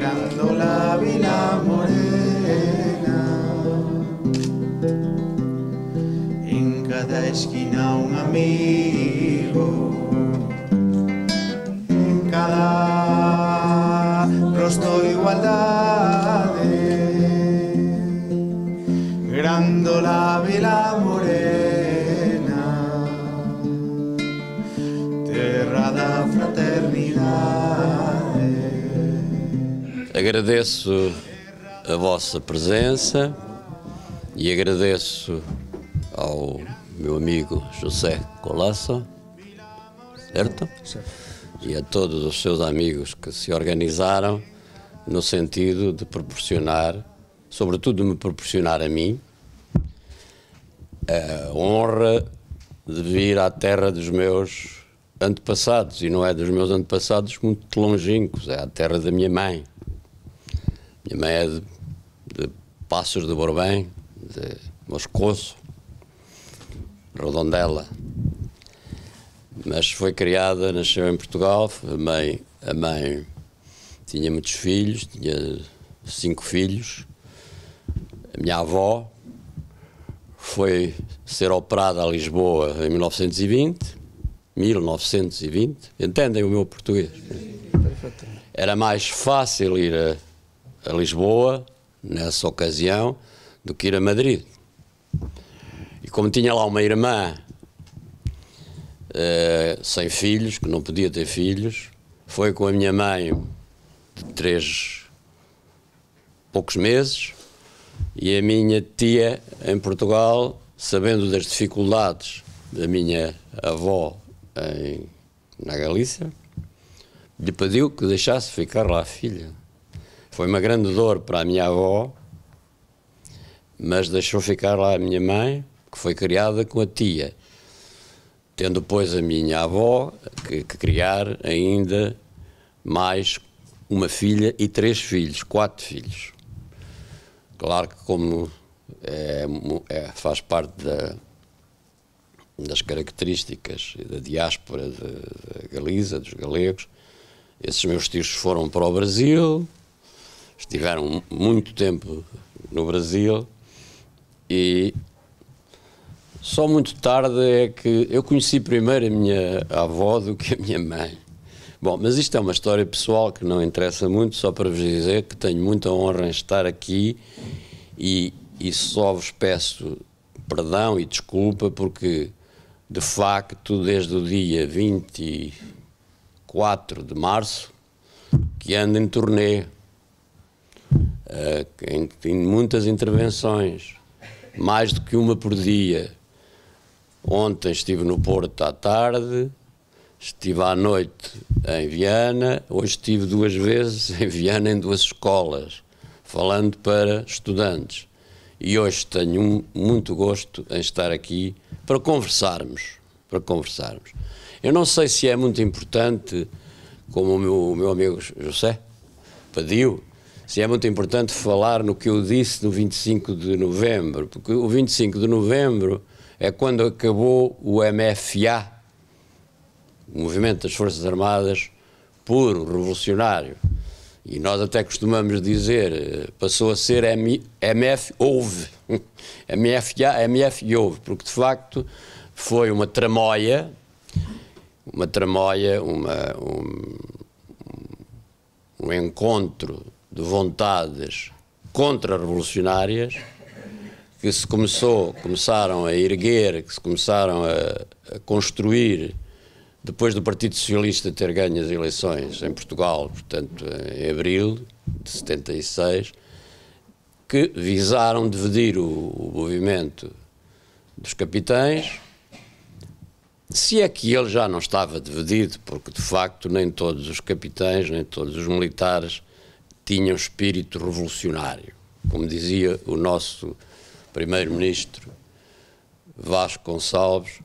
la Vila Morena. En cada esquina un amigo. Agradeço a vossa presença e agradeço ao meu amigo José Colasso, certo? E a todos os seus amigos que se organizaram no sentido de proporcionar, sobretudo de me proporcionar a mim, a honra de vir à terra dos meus antepassados, e não é dos meus antepassados muito longínquos, é a terra da minha mãe. Minha mãe é de, Passos de Bourbon, de Moscoso, Redondela. Mas foi criada, nasceu em Portugal. A mãe, a mãe tinha muitos filhos, tinha cinco filhos. A minha avó foi ser operada a Lisboa em 1920. 1920. Entendem o meu português? Era mais fácil ir a a Lisboa, nessa ocasião, do que ir a Madrid. E como tinha lá uma irmã eh, sem filhos, que não podia ter filhos, foi com a minha mãe de três poucos meses e a minha tia em Portugal, sabendo das dificuldades da minha avó em, na Galícia, lhe pediu que deixasse ficar lá a filha. Foi uma grande dor para a minha avó, mas deixou ficar lá a minha mãe, que foi criada com a tia, tendo depois a minha avó que, que criar ainda mais uma filha e três filhos, quatro filhos. Claro que como é, é, faz parte da, das características da diáspora da Galiza, dos galegos, esses meus tios foram para o Brasil, estiveram muito tempo no Brasil e só muito tarde é que eu conheci primeiro a minha avó do que a minha mãe. Bom, mas isto é uma história pessoal que não interessa muito, só para vos dizer que tenho muita honra em estar aqui e, e só vos peço perdão e desculpa porque, de facto, desde o dia 24 de março que ando em turnê eh, em, em muitas intervenções, mais do que uma por dia. Ontem estive no Porto à tarde, estive à noite em Viana, hoje estive duas vezes em Viana em duas escolas, falando para estudantes. E hoje tenho um, muito gosto em estar aqui para conversarmos, para conversarmos. Eu não sei se é muito importante, como o meu, o meu amigo José pediu, se é muito importante falar no que eu disse no 25 de novembro, porque o 25 de novembro é quando acabou o MFA, o Movimento das Forças Armadas puro, revolucionário. E nós até costumamos dizer, eh, passou a ser M, MF houve, MFA, MF houve, porque de facto foi uma tramoia, uma tramoia, uma, um, um encontro de vontades contra-revolucionárias que se começou, começaram a erguer, que se começaram a, a construir depois do Partido Socialista ter ganho as eleições em Portugal, portanto, em abril de 76, que visaram dividir o, o movimento dos capitães, se é que ele já não estava dividido, porque de facto nem todos os capitães, nem todos os militares tinham espírito revolucionário. Como dizia o nosso primeiro-ministro Vasco Gonçalves,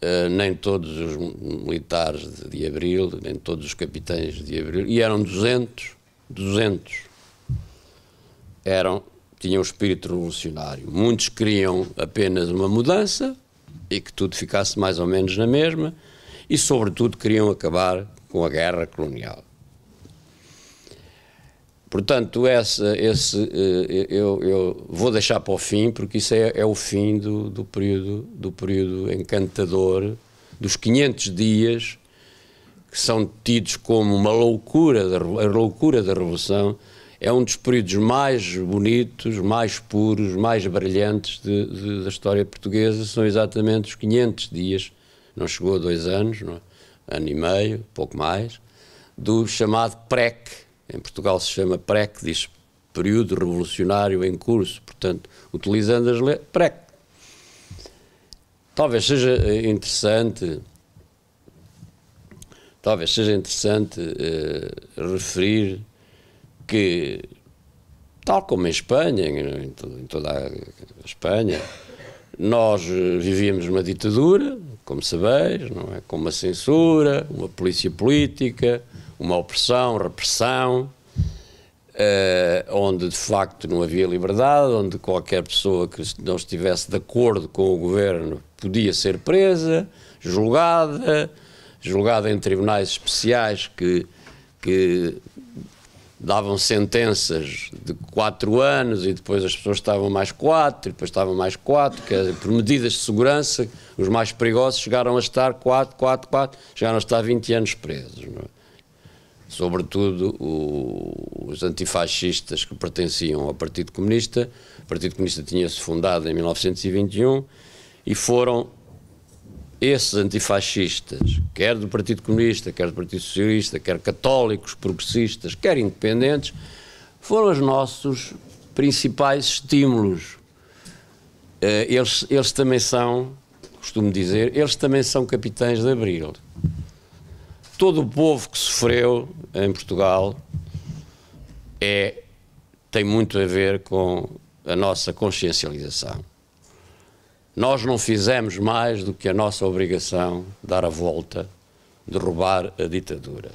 eh, nem todos os militares de, de, Abril, nem todos os capitães de Abril, e eram 200, 200, eram, tinham espírito revolucionário. Muitos queriam apenas uma mudança e que tudo ficasse mais ou menos na mesma, e sobretudo queriam acabar com a guerra colonial. Portanto, esse, esse eh, eu, eu, vou deixar para o fim, porque isso é, é o fim do, do, período, do período encantador, dos 500 dias que são tidos como uma loucura, da, a loucura da Revolução, é um dos períodos mais bonitos, mais puros, mais brilhantes de, de, da história portuguesa, são exatamente os 500 dias, não chegou a dois anos, não, é? ano e meio, pouco mais, do chamado PREC, em Portugal se chama PREC, diz período revolucionário em curso, portanto, utilizando as letras, PREC. Talvez seja eh, interessante, talvez seja interessante uh, referir que, tal como em Espanha, em, em toda a Espanha, nós eh, vivíamos uma ditadura, como veja não é? com uma censura, uma polícia política, uma opressão, repressão, uh, onde de facto não havia liberdade, onde qualquer pessoa que não estivesse de acordo com o governo podia ser presa, julgada, julgada em tribunais especiais que, que davam sentenças de quatro anos e depois as pessoas estavam mais quatro, e depois estavam mais quatro, que é por medidas de segurança, os mais perigosos chegaram a estar quatro, quatro, quatro, chegaram a estar 20 anos presos. É? Sobretudo o, os antifascistas que pertenciam ao Partido Comunista. O Partido Comunista tinha-se fundado em 1921 e foram esses antifascistas, quer do Partido Comunista, quer do Partido Socialista, quer católicos, progressistas, quer independentes, foram os nossos principais estímulos. Eh, eles, eles também são, costumo dizer, eles também são capitães de abril. Todo o povo que sofreu em Portugal é, tem muito a ver com a nossa consciencialização. Nós não fizemos mais do que a nossa obrigação dar a volta, derrubar a ditadura.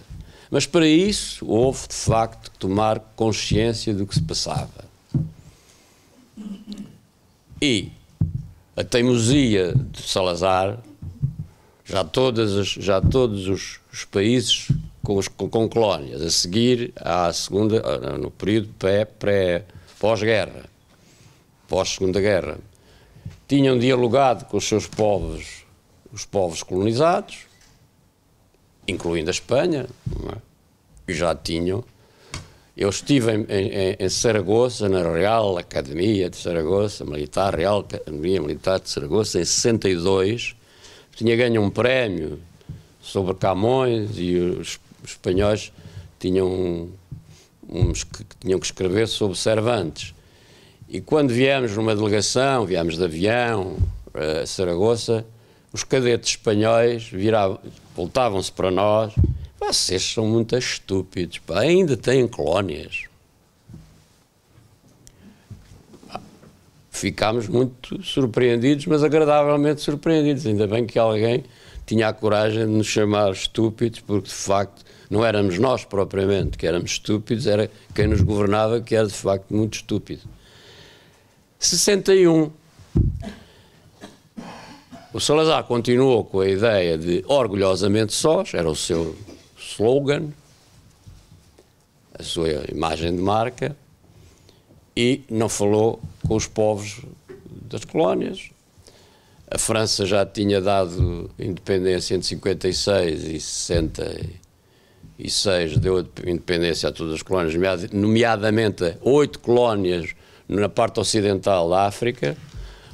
Mas para isso houve de facto que tomar consciência do que se passava. E a teimosia de Salazar, já, todas as, já todos os, os países com, os, com, com, colónias, a seguir à segunda, no período pré-pós-guerra, pós-segunda guerra, pós tinham dialogado com os seus povos, os povos colonizados, incluindo a Espanha, é? que já tinham. Eu estive em, em, em, Saragoça, na Real Academia de Saragoça, Militar, Real Academia Militar de Saragoça, em 62. Tinha ganho um prémio sobre Camões e os espanhóis tinham uns que tinham que escrever sobre Cervantes. E quando viemos numa delegação, viemos de avião eh, a Saragoça, os cadetes espanhóis voltavam-se para nós. Vocês são muito estúpidos, pá. ainda têm colónias. Ah, ficámos muito surpreendidos, mas agradavelmente surpreendidos. Ainda bem que alguém tinha a coragem de nos chamar estúpidos, porque de facto não éramos nós propriamente que éramos estúpidos, era quem nos governava que era de facto muito estúpido. 61. O Salazar continuou com a ideia de orgulhosamente sós, era o seu slogan, a sua imagem de marca, e não falou com os povos das colónias. A França já tinha dado independência entre 56 e 66, deu independência a todas as colónias, nomeadamente a oito colónias na parte ocidental da África.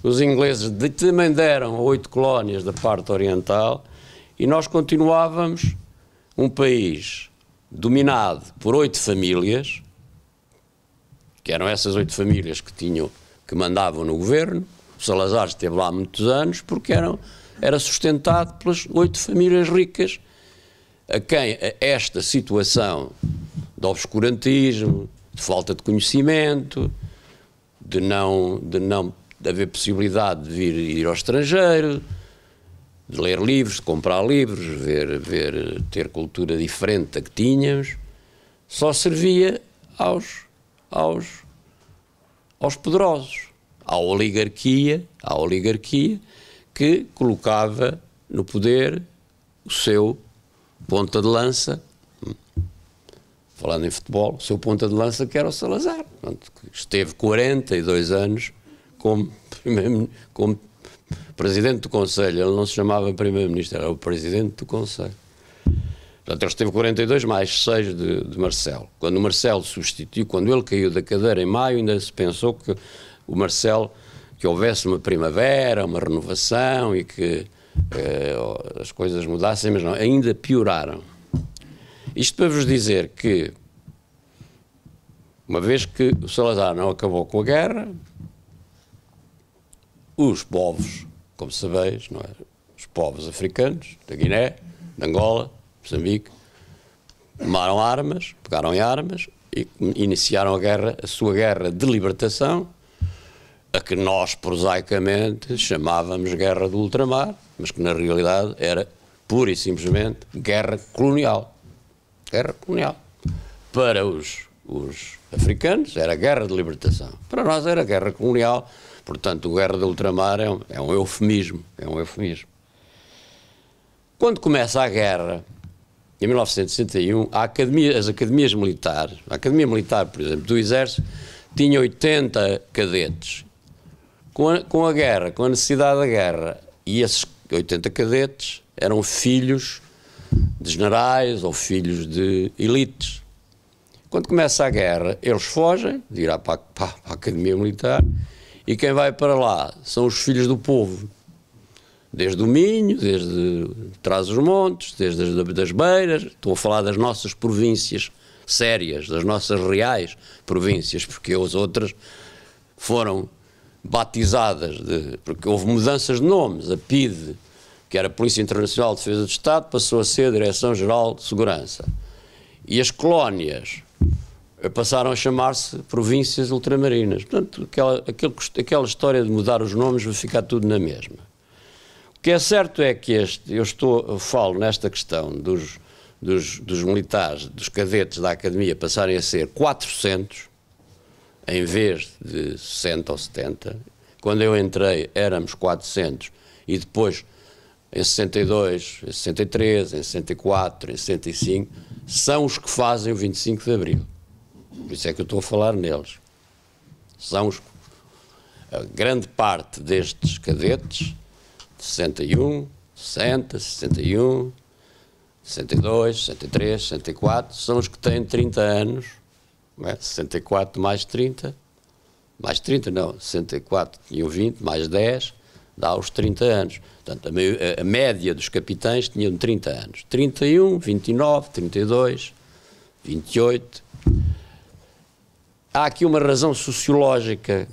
Os ingleses de, também deram oito colónias da parte oriental e nós continuávamos um país dominado por oito famílias, que eram essas oito famílias que tinham que mandavam no governo. O Salazar esteve lá muitos anos porque eram, era sustentado pelas oito famílias ricas a quem esta situação de obscurantismo, de falta de conhecimento, de não, de não haver possibilidade de vir, ir ao estrangeiro, de ler livros, de comprar livros, ver, ver, ter cultura diferente da que tínhamos, só servia aos, aos, aos poderosos, à oligarquia, à oligarquia que colocava no poder o seu ponta de lança falando em futebol, o seu ponta de lança que era o Salazar. Portanto, esteve 42 anos como, primeiro, como presidente do Conselho. Ele não se chamava primeiro-ministro, era o presidente do Conselho. Portanto, ele esteve 42 mais 6 de, de Marcelo. Quando o Marcelo substituiu, quando ele caiu da cadeira em maio, ainda se pensou que o Marcelo, que houvesse uma primavera, uma renovação e que eh, as coisas mudassem, mas não, ainda pioraram. Isto para vos dizer que, uma vez que o Salazar não acabou com a guerra, os povos, como sabeis, não é? os povos africanos da Guiné, de Angola, Moçambique, tomaram armas, pegaram em armas e iniciaram a guerra, a sua guerra de libertação, a que nós prosaicamente chamávamos guerra do ultramar, mas que na realidade era pura e simplesmente guerra colonial guerra colonial. Para os, os africanos era guerra de libertação. Para nós era guerra colonial. Portanto, guerra de ultramar é um, é um eufemismo. É um eufemismo. Quando começa a guerra, em 1961, academia, as academias militares, a Academia Militar, por exemplo, do Exército, tinha 80 cadetes. Com a, com a guerra, com a necessidade da guerra, e esses 80 cadetes eram filhos de generais ou filhos de elites. Quando começa a guerra, eles fogem, de para, para, para a academia militar, e quem vai para lá são os filhos do povo. Desde o Minho, desde Trás os Montes, desde as das Beiras, estou a falar das nossas províncias sérias, das nossas reais províncias, porque as outras foram batizadas, de, porque houve mudanças de nomes, a PIDE, que era Polícia Internacional de Defesa do Estado, passou a ser a Direção-Geral de Segurança. E as colónias eh, passaram a chamar-se províncias ultramarinas. Portanto, aquela, aquele, aquela história de mudar os nomes vai ficar tudo na mesma. O que é certo é que este, eu estou, eu falo nesta questão dos, dos, dos, militares, dos cadetes da academia passarem a ser 400 em vez de 60 ou 70. Quando eu entrei éramos 400 e depois em 62, em 63, em 64, em 65, são os que fazem o 25 de Abril. Por isso é que eu estou a falar neles. São os, a grande parte destes cadetes, de 61, 60, 61, 62, 63, 64, são os que têm 30 anos, é? 64 mais 30, mais 30 não, 64 tinham 20, mais 10, dá há os 30 anos. Portanto, a, a, média dos capitães tinham 30 anos. 31, 29, 32, 28. Há aqui uma razão sociológica.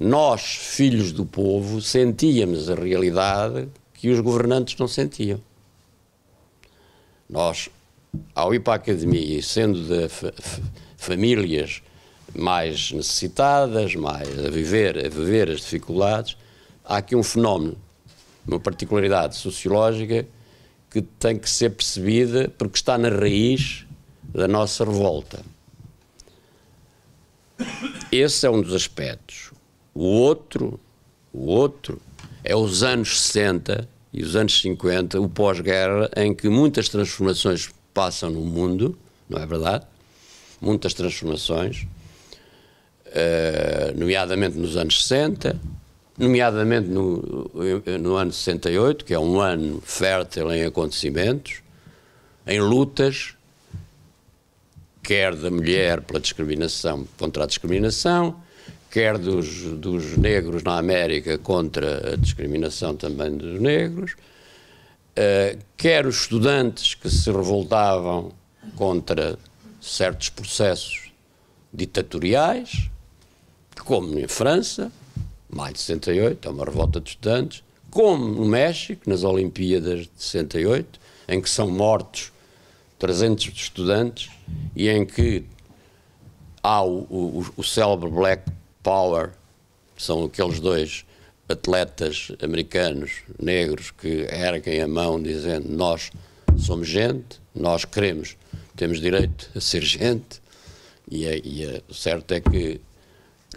Nós, filhos do povo, sentíamos a realidade que os governantes não sentiam. Nós, ao ir para a academia, sendo de famílias mais necessitadas, mais a viver, a viver as dificuldades, há aqui um fenómeno, uma particularidade sociológica que tem que ser percebida porque está na raiz da nossa revolta. Esse é um dos aspectos. O outro, o outro é os anos 60 e os anos 50, o pós-guerra, em que muitas transformações passam no mundo, não é verdade? Muitas transformações, uh, nomeadamente nos anos 60, nomeadamente no, no ano 68, que é um ano fértil em acontecimentos, em lutas, quer da mulher pela discriminação, contra a discriminação, quer dos, dos negros na América contra a discriminação também dos negros, uh, quer os estudantes que se revoltavam contra certos processos ditatoriais, como em França, maio de 68, há é uma revolta de estudantes, como no México, nas Olimpíadas de 68, em que são mortos 300 estudantes e em que há o, o, o célebre Black Power, são aqueles dois atletas americanos negros que erguem a mão dizendo nós somos gente, nós queremos, temos direito a ser gente, e, é, e é, certo é que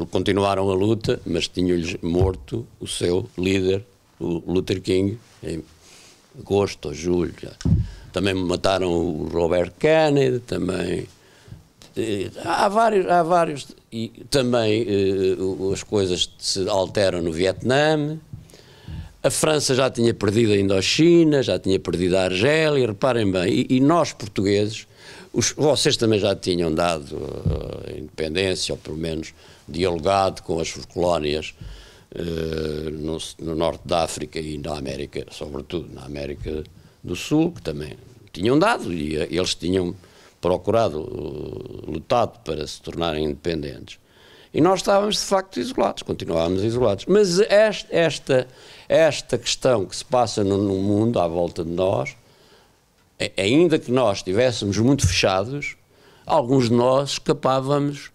continuaram a luta, mas tinham-lhes morto o seu líder, o Luther King, em agosto ou julho. Também mataram o Robert Kennedy, também. Eh, há vários, há vários. E também eh, as coisas se alteram no Vietnã. A França já tinha perdido a Indochina, já tinha perdido a Argélia, reparem bem. E, e nós, portugueses, os, vocês também já tinham dado a eh, independência, ou pelo menos dialogado com as colónias uh, no, no, norte da África e na América, sobretudo na América do Sul, que também tinham dado e eh, eles tinham procurado, uh, lutado para se tornarem independentes. E nós estávamos de facto isolados, continuávamos isolados. Mas esta, esta, esta questão que se passa no, no mundo à volta de nós, ainda que nós estivéssemos muito fechados, alguns de nós escapávamos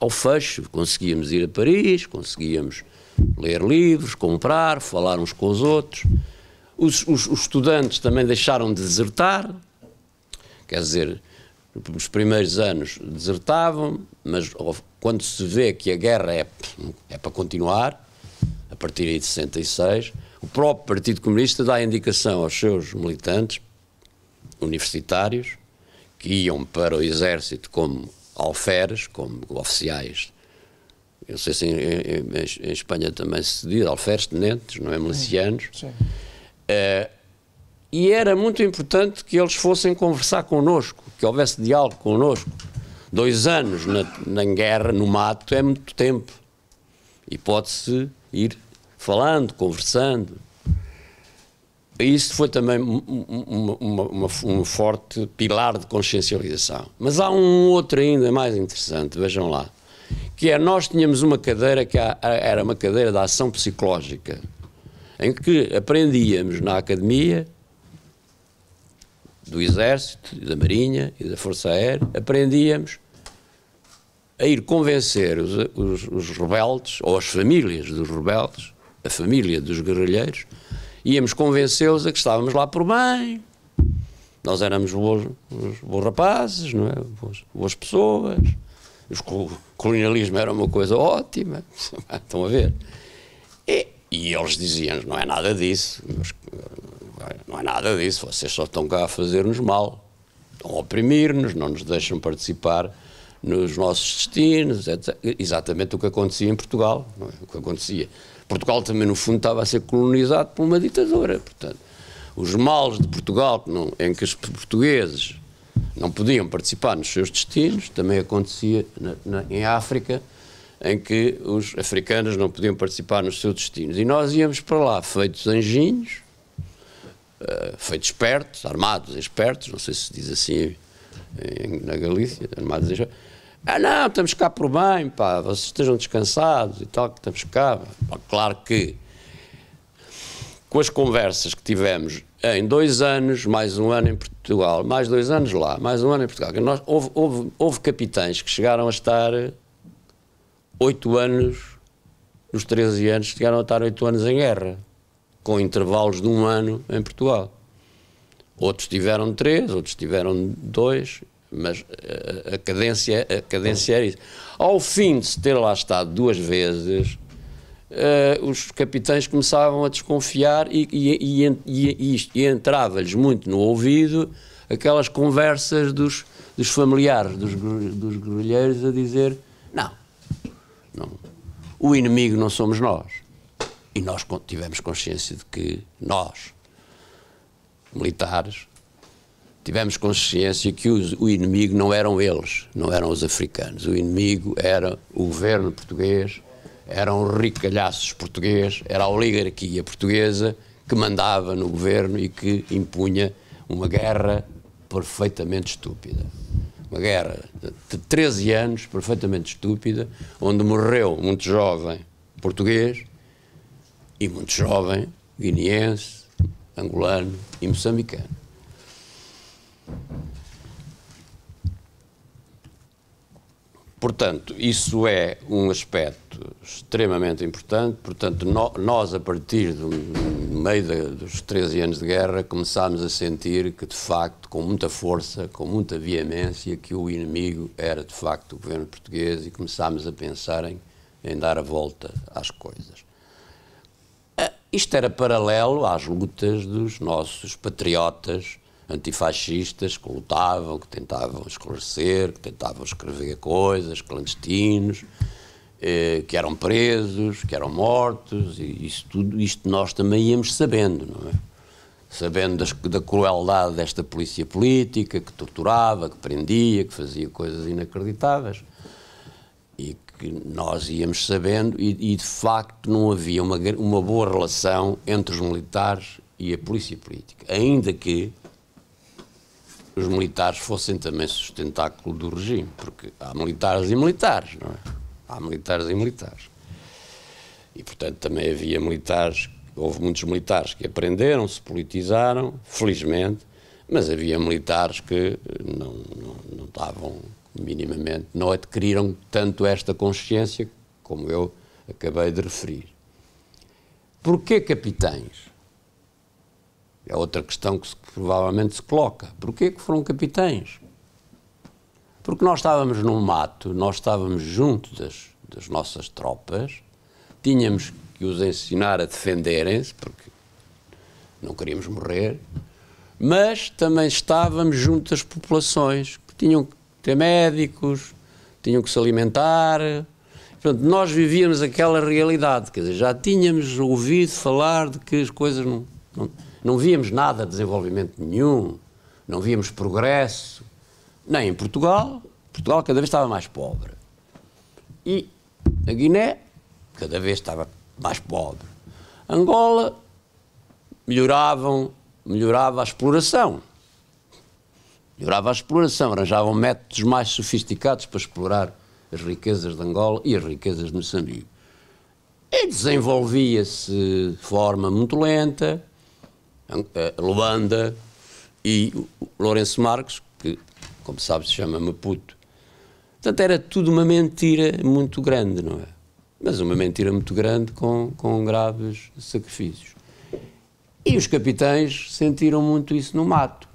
ao fecho. Conseguíamos ir a Paris, conseguíamos ler livros, comprar, falar uns com os outros. Os, os, os estudantes também deixaram de desertar, quer dizer, nos primeiros anos desertavam, mas quando se vê que a guerra é, é para continuar, a partir de 66, o próprio Partido Comunista dá indicação aos seus militantes universitários que iam para o exército como alferes, como oficiais. Eu sei se em, em, em Espanha também se diz alferes, tenentes, não é? Milicianos. Sim. Uh, e era muito importante que eles fossem conversar connosco, que houvesse diálogo connosco. Dois anos na, na guerra, no mato, é muito tempo. E pode-se ir falando, conversando isso foi também uma, uma, uma, um forte pilar de consciencialização. Mas há um outro ainda mais interessante, vejam lá, que é nós tínhamos uma cadeira que era uma cadeira da ação psicológica, em que aprendíamos na academia do Exército, da Marinha e da Força Aérea, aprendíamos a ir convencer os, os, os rebeldes, ou as famílias dos rebeldes, a família dos guerrilheiros, íamos convencê-los a que estávamos lá por bem, nós éramos bons, rapazes, não é? boas, boas pessoas, o colonialismo era uma coisa ótima, estão a ver? E, e eles diziam não é nada disso, mas, não é nada disso, vocês só estão cá a fazer-nos mal, estão a oprimir-nos, não nos deixam participar nos nossos destinos, etc. exatamente o que acontecia em Portugal, é? o que acontecia Portugal também, no fundo, estava a ser colonizado por uma ditadura. Portanto, os males de Portugal, não, em que os portugueses não podiam participar nos seus destinos, também acontecia na, na, em África, em que os africanos não podiam participar nos seus destinos. E nós íamos para lá feitos anjinhos, uh, feitos espertos, armados, espertos, não sei se diz assim em, na Galícia, armados, espertos ah, não, estamos cá por bem, pá, vocês estejam descansados e tal, que estamos cá. Pá, claro que com as conversas que tivemos em dois anos, mais um ano em Portugal, mais dois anos lá, mais um ano em Portugal, nós, houve, houve, houve capitães que chegaram a estar oito anos, nos 13 anos, chegaram a estar oito anos em guerra, com intervalos de um ano em Portugal. Outros tiveram três, outros tiveram dois, mas a, eh, a cadência, a cadência era isso. Ao fim de se ter lá estado duas vezes, uh, os capitães começavam a desconfiar e, e, e, e entrava-lhes muito no ouvido aquelas conversas dos, dos familiares dos, dos guerrilheiros a dizer: não, não, o inimigo não somos nós. E nós tivemos consciência de que nós, militares, tivemos consciência que os, o inimigo não eram eles, não eram os africanos. O inimigo era o governo português, eram os ricalhaços portugueses, era a oligarquia portuguesa que mandava no governo e que impunha uma guerra perfeitamente estúpida. Uma guerra de 13 anos, perfeitamente estúpida, onde morreu muito jovem português e muito jovem guineense, angolano e moçambicano. Portanto, isso é um aspecto extremamente importante. Portanto, no, nós, a partir do meio de, dos 13 anos de guerra, começámos a sentir que, de facto, com muita força, com muita veemência, que o inimigo era, de facto, o governo português e começámos a pensar em, em dar a volta às coisas. Ah, isto era paralelo às lutas dos nossos patriotas antifascistas que lutavam, que tentavam esclarecer, que tentavam escrever coisas, clandestinos, eh, que eram presos, que eram mortos, e isso tudo isto nós também íamos sabendo, não é? Sabendo das, da crueldade desta polícia política, que torturava, que prendia, que fazia coisas inacreditáveis. E que nós íamos sabendo, e, e de facto não havia uma, uma boa relação entre os militares e a polícia política. Ainda que os militares fossem também sustentáculo do regime, porque há militares e militares, não é? Há militares e militares. E, portanto, também havia militares, houve muitos militares que aprenderam, se politizaram, felizmente, mas havia militares que não, não, não estavam minimamente, não adquiriram tanto esta consciência como eu acabei de referir. Porquê capitães? É outra questão que, se, que provavelmente se coloca. Porquê que foram capitães? Porque nós estávamos no mato, nós estávamos junto das, das nossas tropas, tínhamos que os ensinar a defenderem-se, porque não queríamos morrer, mas também estávamos junto das populações, que tinham que ter médicos, tinham que se alimentar. Portanto, nós vivíamos aquela realidade, quer dizer, já tínhamos ouvido falar de que as coisas não, não não víamos nada de desenvolvimento nenhum, não víamos progresso, nem em Portugal. Portugal cada vez estava mais pobre. E a Guiné cada vez estava mais pobre. Angola melhoravam, melhorava a exploração. Melhorava a exploração, arranjavam métodos mais sofisticados para explorar as riquezas de Angola e as riquezas de Moçambique. E desenvolvia-se de forma muito lenta, é é Luanda e Lourenço Marques, que, como sabes, se chama Maputo. Portanto, era tudo uma mentira muito grande, não é? Mas uma mentira muito grande com, com graves sacrifícios. E os capitães sentiram muito isso no mato,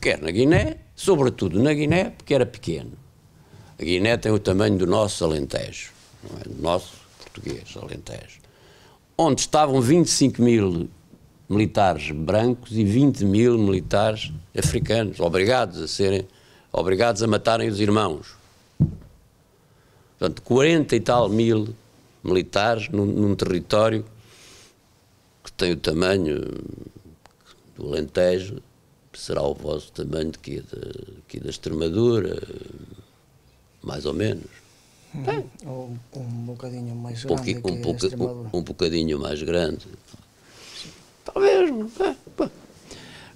quer na Guiné, sobretudo na Guiné, porque era pequeno. A Guiné tem o tamanho do nosso Alentejo, não é? do nosso português Alentejo, onde estavam 25 mil militares brancos e 20 mil militares africanos, obrigados a serem, obrigados a matarem os irmãos. Portanto, 40 e tal mil militares num, num território que tem o tamanho do Alentejo, será o vosso tamanho daqui da, da Extremadura, mais ou menos. Hum, ou um bocadinho mais grande. Um, pouca, um, um bocadinho mais grande. Talvez, é,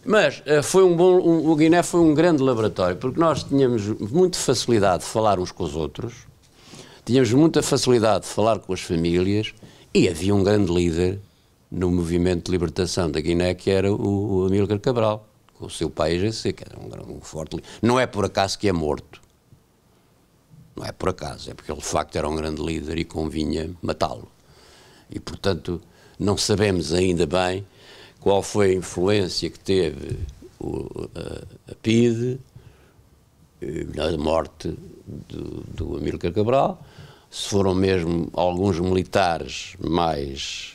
Mas eh, foi um bom, um, o Guiné foi um grande laboratório, porque nós tínhamos muita facilidade de falar uns com os outros, tínhamos muita facilidade de falar com as famílias e havia um grande líder no movimento de libertação da Guiné que era o, o Amílcar Cabral, com o seu pai GC, que era um, um forte líder. Não é por acaso que é morto. Não é por acaso, é porque ele de facto era um grande líder e convinha matá-lo. E portanto, não sabemos ainda bem qual foi a influência que teve o, a, a PIDE eh, na morte do, do Amílcar Cabral, se foram mesmo alguns militares mais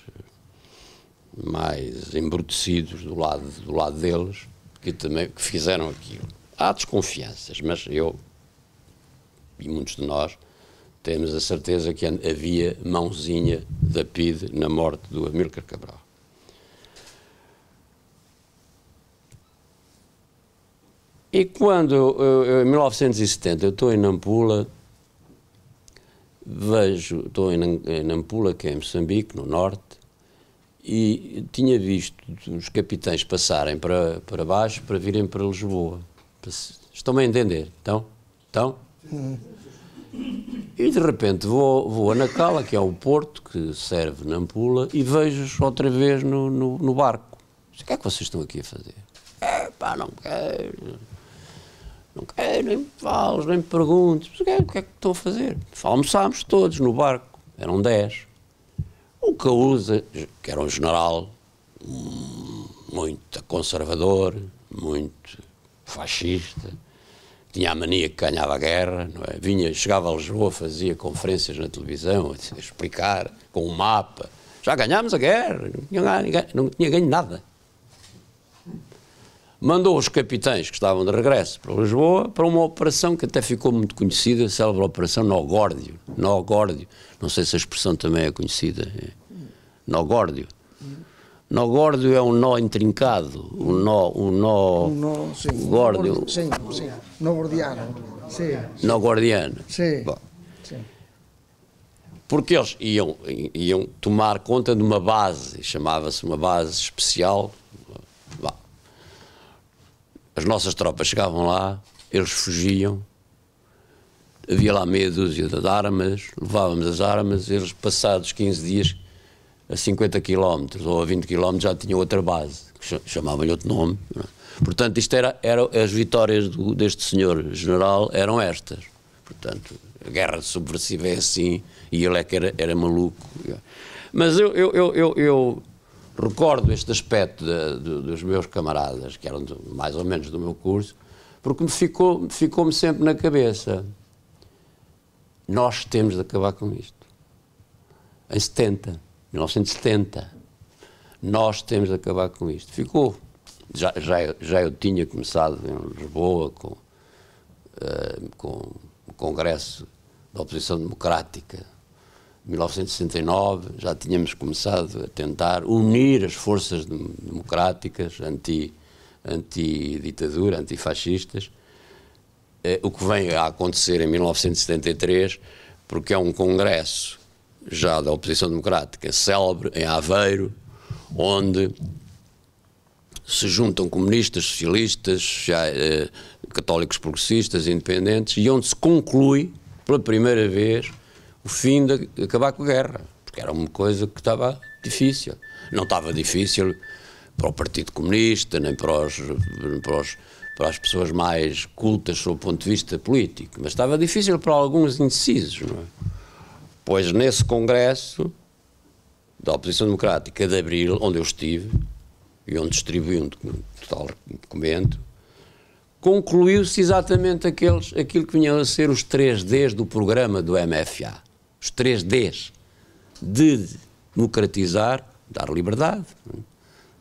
mais embrutecidos do lado do lado deles que também que fizeram aquilo. Há desconfianças, mas eu e muitos de nós temos a certeza que havia mãozinha da PIDE na morte do Amílcar Cabral. E quando, eu, em 1970, eu estou em Nampula, vejo, estou em, em Nampula, que é em Moçambique, no norte, e tinha visto os capitães passarem para, para baixo para virem para Lisboa. Estão-me a entender? Estão? Estão? E de repente vou, vou a Nacala, que é o porto que serve Nampula, e vejo-os outra vez no, no, no barco. O que é que vocês estão aqui a fazer? É, pá, não quero. Não quero, nem me fales, nem me perguntes. O que, é, o que é que estou a fazer? Almoçámos todos no barco, eram 10. O Causa, que era um general hum, muito conservador, muito fascista, tinha a mania que ganhava a guerra, não é? Vinha, chegava a Lisboa, fazia conferências na televisão, a explicar com um mapa. Já ganhámos a guerra, não tinha, não tinha ganho nada mandou os capitães que estavam de regresso para Lisboa para uma operação que até ficou muito conhecida, a célebre Operação Nogórdio. Nogórdio, não sei se a expressão também é conhecida. É Nogórdio. Nogórdio é um nó intrincado, um nó, um nó, um nó sim. górdio. Sim, sim, nogordiano. Sim. Nogordiano. Sim. Bom. Porque eles iam, iam tomar conta de uma base, chamava-se uma base especial, as nossas tropas chegavam lá, eles fugiam, havia lá meia dúzia de armas, levávamos as armas, eles passados 15 dias, a 50 km ou a 20 km já tinham outra base, que chamavam-lhe outro nome. É? Portanto, isto era, era as vitórias do, deste senhor general eram estas. Portanto, a guerra subversiva é assim, e ele é que era, era maluco. É? Mas eu, eu, eu, eu, eu Recordo este aspecto de, de, dos meus camaradas, que eram de, mais ou menos do meu curso, porque me ficou-me sempre na cabeça. Nós temos de acabar com isto. Em 70, 1970, nós temos de acabar com isto. Ficou. Já, já, já eu tinha começado em Lisboa com, uh, com o Congresso da Oposição Democrática 1969 já tínhamos começado a tentar unir as forças democráticas anti anti-ditadura, antifascistas, é, o que vem a acontecer em 1973, porque é um congresso já da oposição democrática célebre em Aveiro, onde se juntam comunistas, socialistas, já, eh, católicos progressistas, independentes, e onde se conclui pela primeira vez o fim de acabar com a guerra, porque era uma coisa que estava difícil. Não estava difícil para o Partido Comunista, nem para, os, para, os, para as pessoas mais cultas sob o ponto de vista político, mas estava difícil para alguns indecisos, não é? Pois nesse Congresso da Oposição Democrática de Abril, onde eu estive, e onde distribuí um total documento, concluiu-se exatamente aqueles, aquilo que vinham a ser os três Ds do programa do MFA os três Ds, de democratizar, dar liberdade,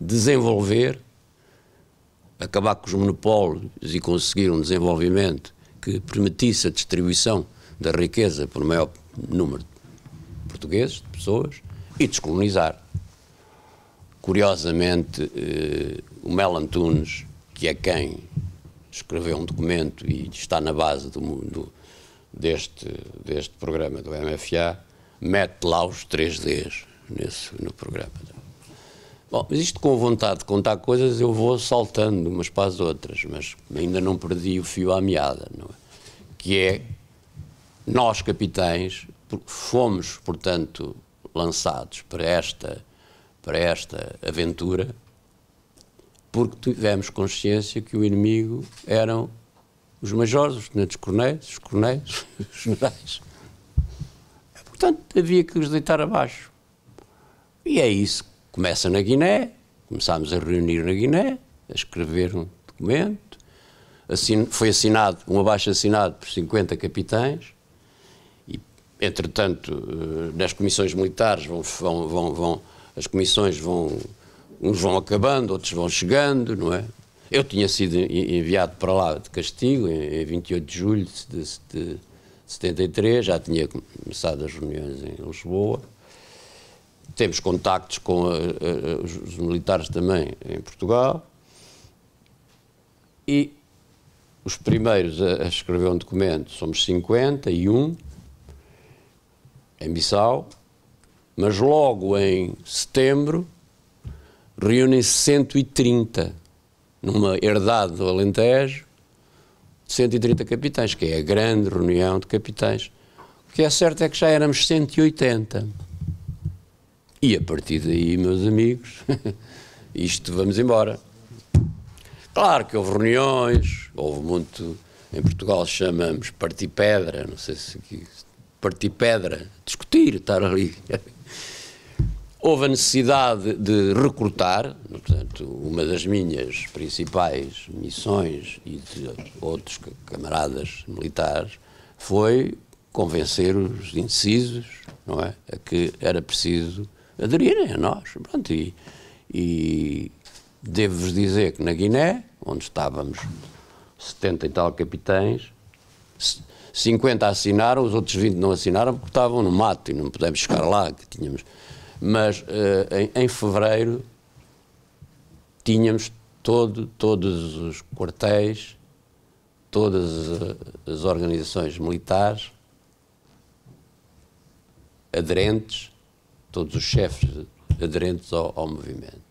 desenvolver, acabar com os monopólios e conseguir um desenvolvimento que permitisse a distribuição da riqueza por maior número de portugueses, de pessoas, e descolonizar. Curiosamente, eh, o Mel Antunes, que é quem escreveu um documento e está na base do, do, deste, deste programa do MFA mete lá os 3Ds nesse, no programa. Bom, mas isto com vontade de contar coisas eu vou saltando umas para as outras, mas ainda não perdi o fio à meada, é? que é nós capitães fomos, portanto, lançados para esta, para esta aventura porque tivemos consciência que o inimigo eram os majores, os tenentes-coronéis, os coronéis, os generais. Portanto, havia que os deitar abaixo. E é isso. Começa na Guiné, começámos a reunir na Guiné, a escrever um documento. Assin foi assinado, um abaixo assinado por 50 capitães. E, entretanto, eh, nas comissões militares vão, vão, vão, vão as comissões vão, uns vão acabando, outros vão chegando, não é? Eu tinha sido enviado para lá de castigo em 28 de julho de 73, já tinha começado as reuniões em Lisboa. Temos contactos com a, a, os militares também em Portugal. E os primeiros a, escrever um documento somos 51 em Bissau, mas logo em setembro reúnem-se 130 numa herdade do Alentejo, 130 capitães, que é a grande reunião de capitães. O que é certo é que já éramos 180. E a partir daí, meus amigos, isto vamos embora. Claro que houve reuniões, houve muito. Em Portugal chamamos partir pedra, não sei se. Partir pedra, discutir, estar ali. houve a necessidade de recrutar, portanto, uma das minhas principais missões e de outros camaradas militares foi convencer os indecisos, não é, a que era preciso aderirem a nós, pronto, e, e devo-vos dizer que na Guiné, onde estávamos 70 e tal capitães, 50 assinaram, os outros 20 não assinaram porque estavam no mato e não pudemos chegar lá, que tínhamos mas eh, em, em fevereiro tínhamos todo, todos os quartéis, todas eh, as organizações militares aderentes, todos os chefes aderentes ao, ao movimento.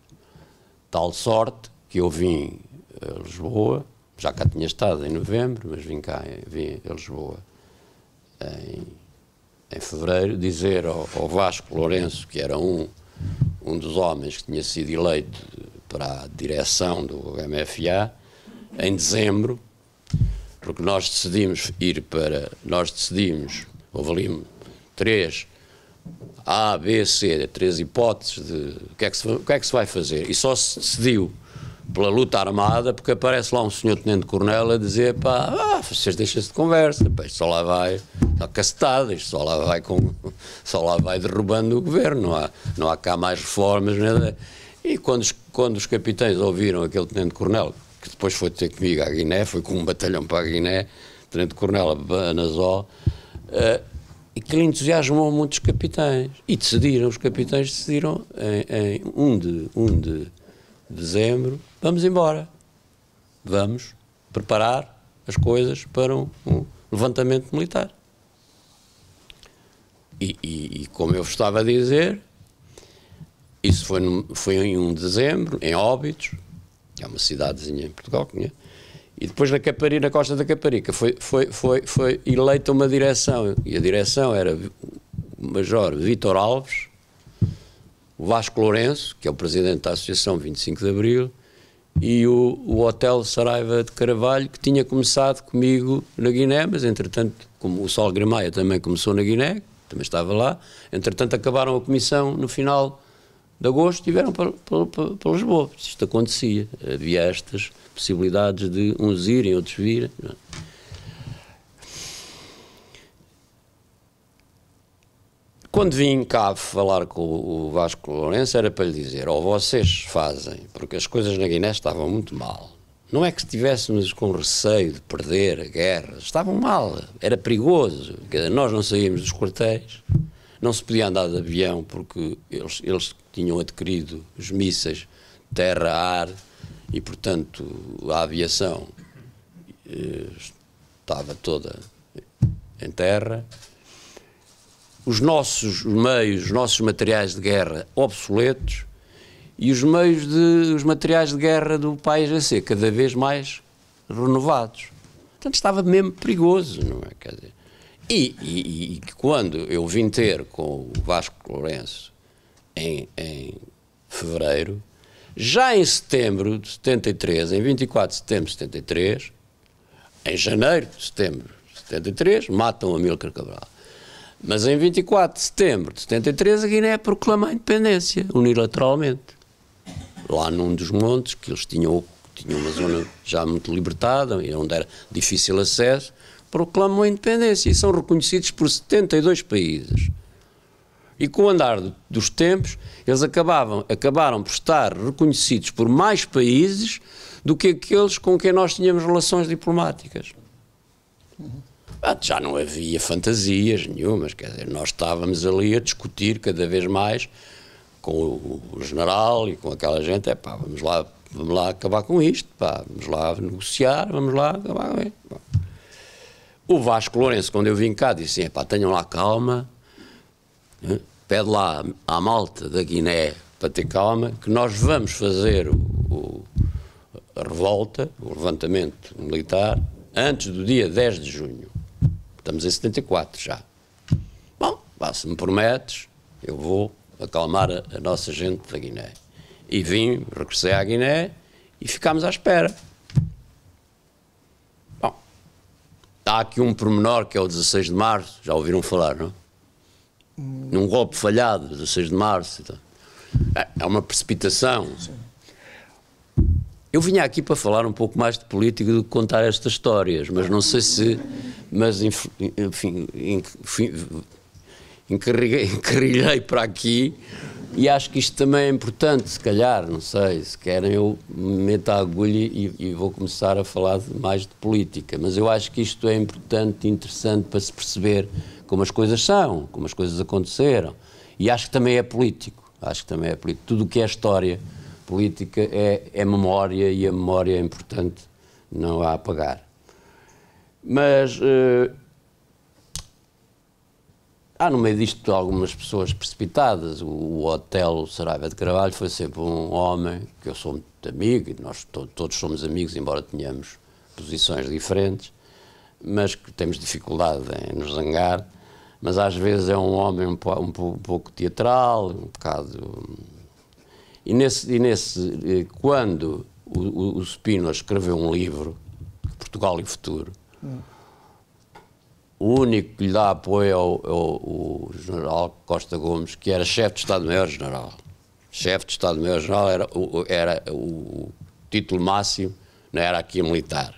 Tal sorte que eu vim a Lisboa, já cá tinha estado em novembro, mas vim cá, vim a Lisboa em em fevereiro, dizer ao, ao Vasco Lourenço, que era um, um dos homens que tinha sido eleito para a direção do MFA, em dezembro, porque nós decidimos ir para. Nós decidimos, houve ali três. A, B, C, três hipóteses de o que, é que se, o que é que se vai fazer. E só se decidiu pela luta armada, porque aparece lá um senhor tenente-coronel a dizer, pá, ah, vocês deixam-se de conversa, pá, isto só lá vai, está cacetada, isto só lá vai, com, só lá vai derrubando o governo, não há, não há cá mais reformas, nada. E quando, quando os capitães ouviram aquele tenente-coronel, que depois foi ter comigo à Guiné, foi com um batalhão para a Guiné, tenente-coronel Banazó, uh, eh, e que entusiasmou muitos capitães. E decidiram, os capitães decidiram em, em de, 1 de dezembro, vamos embora. Vamos preparar as coisas para um, um levantamento militar. E, e, e, como eu estava a dizer, isso foi, foi em 1 de dezembro, em Óbidos, que é uma cidadezinha em Portugal, é? e depois na Caparica, na Costa da Caparica, foi, foi, foi, foi eleita uma direção, e a direção era o Major Vitor Alves, o Vasco Lourenço, que é o presidente da Associação 25 de Abril, e o, o Hotel Saraiva de Carvalho, que tinha começado comigo na Guiné, mas entretanto, como o Sol Grimaia também começou na Guiné, também estava lá, entretanto acabaram a comissão no final de agosto e vieram para, para, para, para Lisboa. Isto acontecia, havia estas possibilidades de uns irem, outros virem. Não. É? Quando vim cá falar com o Vasco Lourenço era para lhe dizer, ou oh, vocês fazem, porque as coisas na Guiné estavam muito mal. Não é que estivéssemos com receio de perder a guerra, estavam mal, era perigoso. Nós não saímos dos quartéis, não se podia andar de avião porque eles, eles tinham adquirido os mísseis terra-ar e, portanto, a aviação eh, estava toda em terra os nossos meios, os nossos materiais de guerra obsoletos e os meios de os materiais de guerra do país a ser cada vez mais renovados. Portanto, estava mesmo perigoso, não é? Quer dizer, e, e, e quando eu vim ter com o Vasco Lourenço em, em fevereiro, já em setembro de 73, em 24 de setembro de 73, em janeiro de setembro de 73, matam a Milcar Cabral. Mas em 24 de setembro de 73, a Guiné proclama a independência, unilateralmente. Lá num dos montes que eles tinham, tinham uma zona já muito libertada e onde era difícil acesso, proclamam a independência e são reconhecidos por 72 países. E com o andar dos tempos, eles acabavam, acabaram por estar reconhecidos por mais países do que aqueles com quem nós tínhamos relações diplomáticas. Uhum já não havia fantasias nenhumas, quer dizer, nós estávamos ali a discutir cada vez mais com o general e com aquela gente, é pá, vamos lá, vamos lá acabar com isto, pá, vamos lá negociar, vamos lá acabar com isto. O Vasco Lourenço, quando eu vim cá, disse assim, pá, tenham lá calma, né? pede lá à malta da Guiné para ter calma, que nós vamos fazer o, o, a revolta, o levantamento militar, antes do dia 10 de junho. Estamos em 74 já. Bom, pá, se me prometes, eu vou acalmar a, a nossa gente da Guiné. E vim, regressei à Guiné e ficámos à espera. Bom, há aqui um pormenor que é o 16 de março, já ouviram falar, não? Hum. Num golpe falhado, 16 de março. Então. É, é uma precipitação. Sim eu vinha aqui para falar um pouco mais de política do que contar estas histórias, mas não sei se. Mas, enfim, enfim encarrilhei para aqui e acho que isto também é importante, se calhar, não sei, se querem eu meto a agulha e, e vou começar a falar de, mais de política, mas eu acho que isto é importante e interessante para se perceber como as coisas são, como as coisas aconteceram, e acho que também é político, acho que também é político, tudo o que é história política é, é memória e a memória é importante, não a apagar. Mas eh, há no meio disto algumas pessoas precipitadas. O, o Otelo Saraiva de Carvalho foi sempre um homem que eu sou muito amigo, e nós to todos somos amigos, embora tenhamos posições diferentes, mas que temos dificuldade em nos zangar. Mas às vezes é um homem um, um, um pouco teatral, um bocado e nesse, e nesse eh, quando o, o, o escreveu um livro, Portugal e o Futuro, hum. o único que lhe dá apoio é o é general Costa Gomes, que era chefe de Estado-Maior-General. Chefe de Estado-Maior-General era, era o título máximo na hierarquia militar.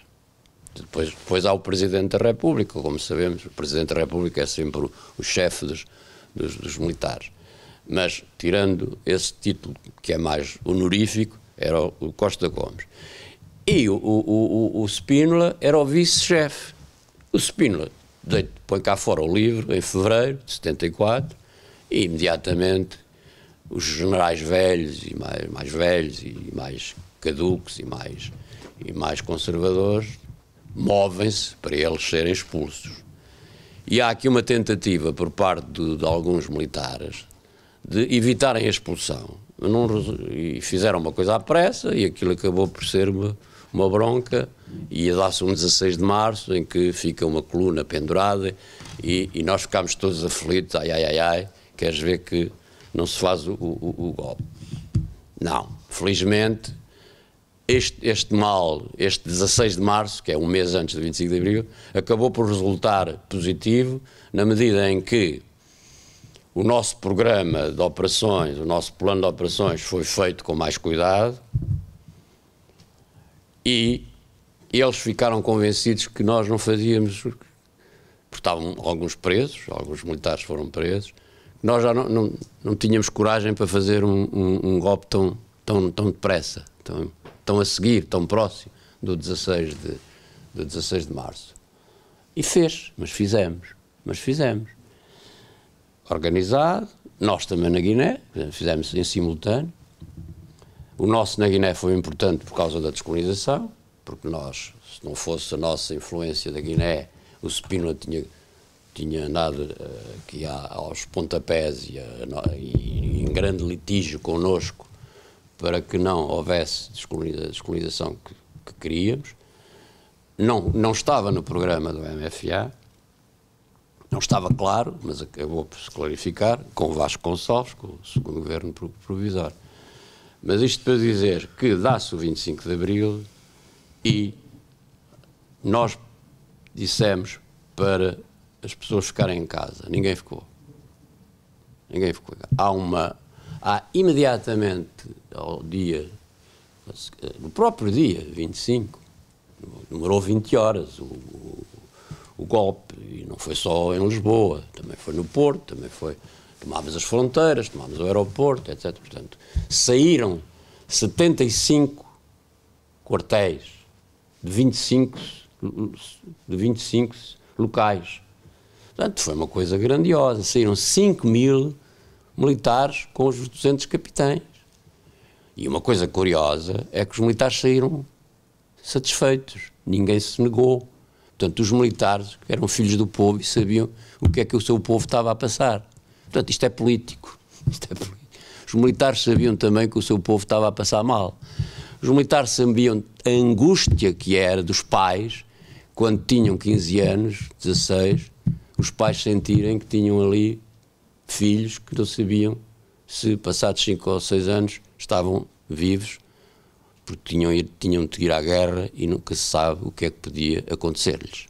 Depois, depois há o Presidente da República, como sabemos, o Presidente da República é sempre o, o chefe dos, dos, dos militares mas tirando esse título que é mais honorífico, era o Costa Gomes. E o, o, o, o Spínola era o vice-chefe. O Spínola põe cá fora o livro em fevereiro de 74 e imediatamente os generais velhos e mais, mais velhos e mais caducos e mais, e mais conservadores movem-se para eles serem expulsos. E há aqui uma tentativa por parte de, de alguns militares de evitarem a expulsão. Não, e fizeram uma coisa à pressa e aquilo acabou por ser uma, uma bronca e dá-se um 16 de março em que fica uma coluna pendurada e, e, nós ficámos todos aflitos, ai, ai, ai, ai, queres ver que não se faz o, o, o golpe. Não, felizmente este, este mal, este 16 de março, que é um mês antes do 25 de abril, acabou por resultar positivo na medida em que o nosso programa de operações, o nosso plano de operações foi feito com mais cuidado e eles ficaram convencidos que nós não fazíamos, porque estavam alguns presos, alguns militares foram presos, nós já não, não, não tínhamos coragem para fazer um, um, um golpe tão, tão, tão depressa, tão, tão a seguir, tão próximo do 16 de, do 16 de março. E fez, mas fizemos, mas fizemos organizado, nós também na Guiné, fizemos em simultâneo. O nosso na Guiné foi importante por causa da descolonização, porque nós, se não fosse a nossa influência da Guiné, o Spínola tinha, tinha andado eh, aqui aos pontapés e, a, e em grande litígio connosco para que não houvesse descolonização, descolonização que, que queríamos. Não, não estava no programa do MFA, não estava claro, mas acabou por se clarificar, com Vasco Gonçalves, com o segundo governo provisório. Mas isto para dizer que dá-se o 25 de Abril e nós dissemos para as pessoas ficarem em casa. Ninguém ficou. Ninguém ficou. Há uma. Há imediatamente ao dia, no próprio dia 25, demorou 20 horas o, o golpe. E não foi só em Lisboa, também foi no Porto, também foi. Tomámos as fronteiras, tomámos o aeroporto, etc. Portanto, saíram 75 quartéis de 25, de 25 locais. Portanto, foi uma coisa grandiosa. Saíram 5 mil militares com os 200 capitães. E uma coisa curiosa é que os militares saíram satisfeitos, ninguém se negou. Portanto, os militares, que eram filhos do povo e sabiam o que é que o seu povo estava a passar. Portanto, isto é político. Isto é político. Os militares sabiam também que o seu povo estava a passar mal. Os militares sabiam a angústia que era dos pais quando tinham 15 anos, 16, os pais sentirem que tinham ali filhos que não sabiam se passados 5 ou 6 anos estavam vivos porque tinham, tinham de ir à guerra e nunca se sabe o que é que podia acontecer-lhes.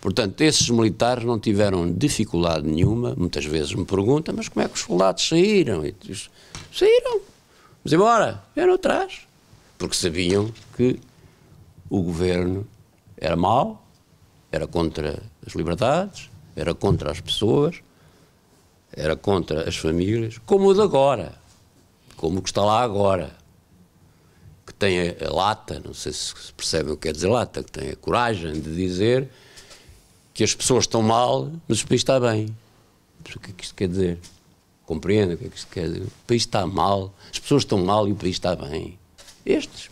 Portanto, esses militares não tiveram dificuldade nenhuma, muitas vezes me perguntam, mas como é que os soldados saíram? E diz, saíram, Mas embora, vieram atrás, porque sabiam que o governo era mau, era contra as liberdades, era contra as pessoas, era contra as famílias, como o de agora, como o que está lá agora tem a, lata, não sei se percebem o que quer é dizer lata, que tem a coragem de dizer que as pessoas estão mal, mas o país está bem. Mas o que é que isto quer dizer? Compreendem o que é que isto quer dizer? O país está mal, as pessoas estão mal e o país está bem. Estes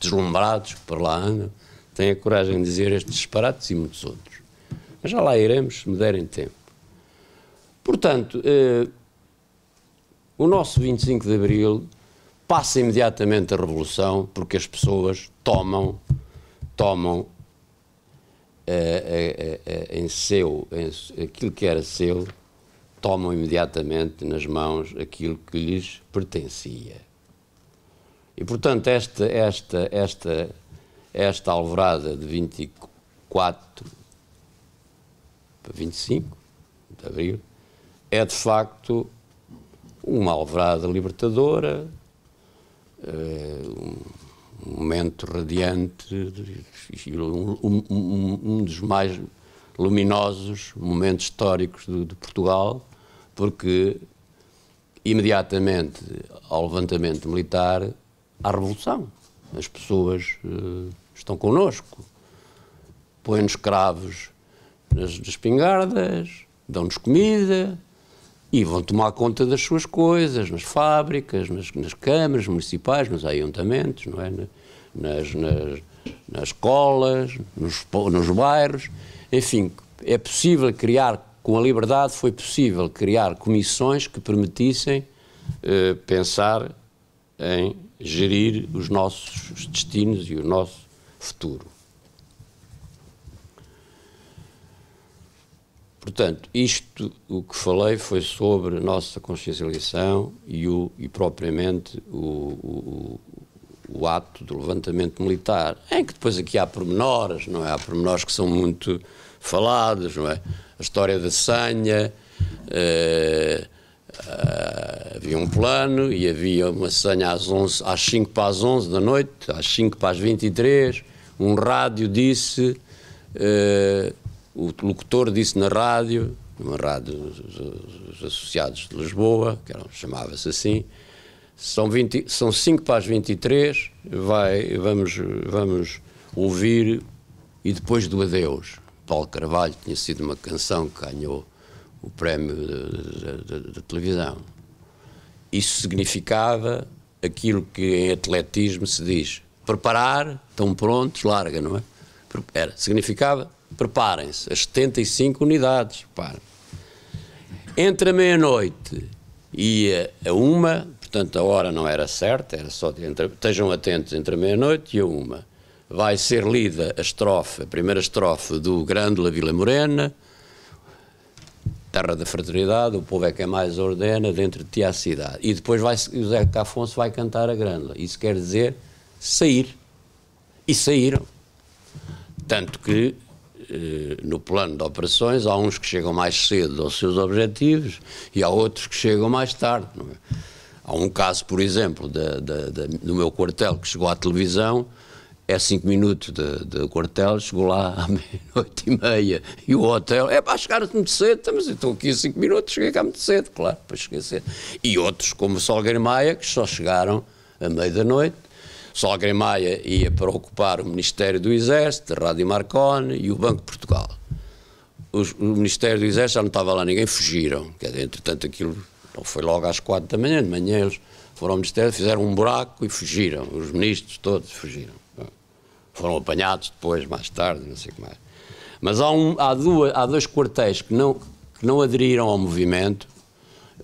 deslumbrados que por lá andam têm a coragem de dizer estes disparates e muitos outros. Mas já lá iremos, se me derem tempo. Portanto, eh, o nosso 25 de Abril passa imediatamente a revolução, porque as pessoas tomam, tomam eh, eh, eh, em seu, em, aquilo que era seu, tomam imediatamente nas mãos aquilo que lhes pertencia. E, portanto, esta, esta, esta, esta alvorada de 24 para 25 de abril é, de facto, uma alvorada libertadora, eh, um momento radiante um, um, um, dos mais luminosos momentos históricos de, de Portugal, porque imediatamente ao levantamento militar há revolução. As pessoas uh, estão connosco, põem-nos cravos nas, espingardas, dão-nos comida, e vão tomar conta das suas coisas, nas fábricas, nas, nas câmaras municipais, nos ayuntamentos, não é? nas, nas, nas escolas, nos, nos bairros, enfim, é possível criar, com a liberdade foi possível criar comissões que permitissem eh, pensar em gerir os nossos destinos e o nosso futuro. Portanto, isto o que falei foi sobre a nossa consciencialização e, o, e propriamente o, o, o, ato do levantamento militar, em que depois aqui há pormenores, não é? Há pormenores que são muito falados, não é? A história da sanha, eh, havia um plano e havia uma senha às, 11, às 5 para as 11 da noite, às 5 para as 23. Um rádio disse: eh, o locutor disse na rádio, numa rádio dos associados de Lisboa, que chamava-se assim, são, 20, são 5 para as 23, vai, vamos, vamos ouvir e depois do adeus. Paulo Carvalho tinha sido uma canção que ganhou o prémio da televisão. Isso significava aquilo que em atletismo se diz preparar, estão prontos, larga, não é? Era, significava preparem-se, as 75 unidades, Entre a meia-noite e a, a uma, portanto a hora não era certa, era só entre, estejam atentos entre a meia-noite e a uma, vai ser lida a estrofe, a primeira estrofe do Grândola Vila Morena, terra da fraternidade, o povo é quem é mais ordena, dentro de ti a cidade. E depois vai, o Zé Afonso vai cantar a Grândola. Isso quer dizer sair. E saíram. Tanto que eh, no plano de operações, há uns que chegam mais cedo aos seus objetivos e há outros que chegam mais tarde. É? Há um caso, por exemplo, de, do meu quartel que chegou à televisão, é cinco minutos do quartel, chegou lá à meia-noite e meia e o hotel, é para chegar muito cedo, então, mas eu estou aqui a cinco minutos, cheguei cá muito cedo, claro, para esquecer cedo. E outros, como o Salgueiro Maia, que só chegaram à meia noite a Maia ia para ocupar o Ministério do Exército, a Rádio Marconi e o Banco de Portugal. Os, o Ministério do Exército já não estava lá ninguém, fugiram. Quer dizer, entretanto, aquilo não foi logo às quatro da manhã, de manhã eles foram ao Ministério, fizeram um buraco e fugiram. Os ministros todos fugiram. Foram apanhados depois, mais tarde, não sei o que mais. Mas há, um, há, duas, há dois quartéis que não, que não aderiram ao movimento,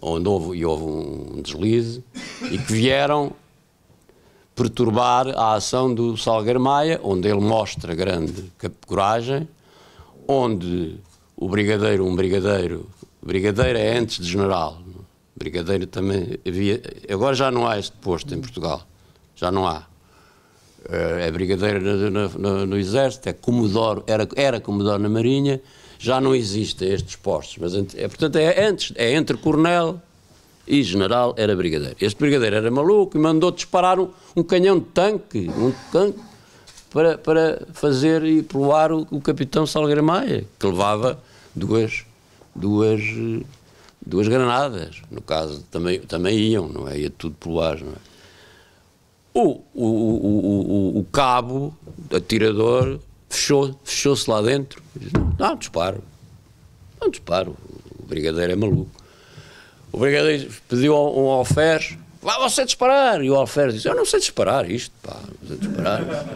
onde houve, e houve um deslize, e que vieram perturbar a ação do Salgueiro Maia, onde ele mostra grande coragem, onde o brigadeiro, um brigadeiro, brigadeiro é antes de general, é? brigadeiro também havia, agora já não há este posto em Portugal, já não há. Eh, é brigadeiro no, no, no exército, é comodoro, era, era comodoro na marinha, já não existem estes postos, mas é, portanto é antes, é entre coronel e general era brigadeiro. Este brigadeiro era maluco e mandou disparar um, um canhão de tanque, um tanque, para, para fazer e provar o, o capitão Salgueiro Maia, que levava duas, duas, duas granadas, no caso, também, também iam, não é? Ia tudo pelo ar, não é? O, o, o, o, o cabo, atirador, fechou-se fechou lá dentro. Disse, não, disparo. Não disparo. O brigadeiro é maluco o brigadeiro pediu um Alferes: vá você disparar. E o Alferes disse, eu não sei disparar isto, pá, não sei disparar.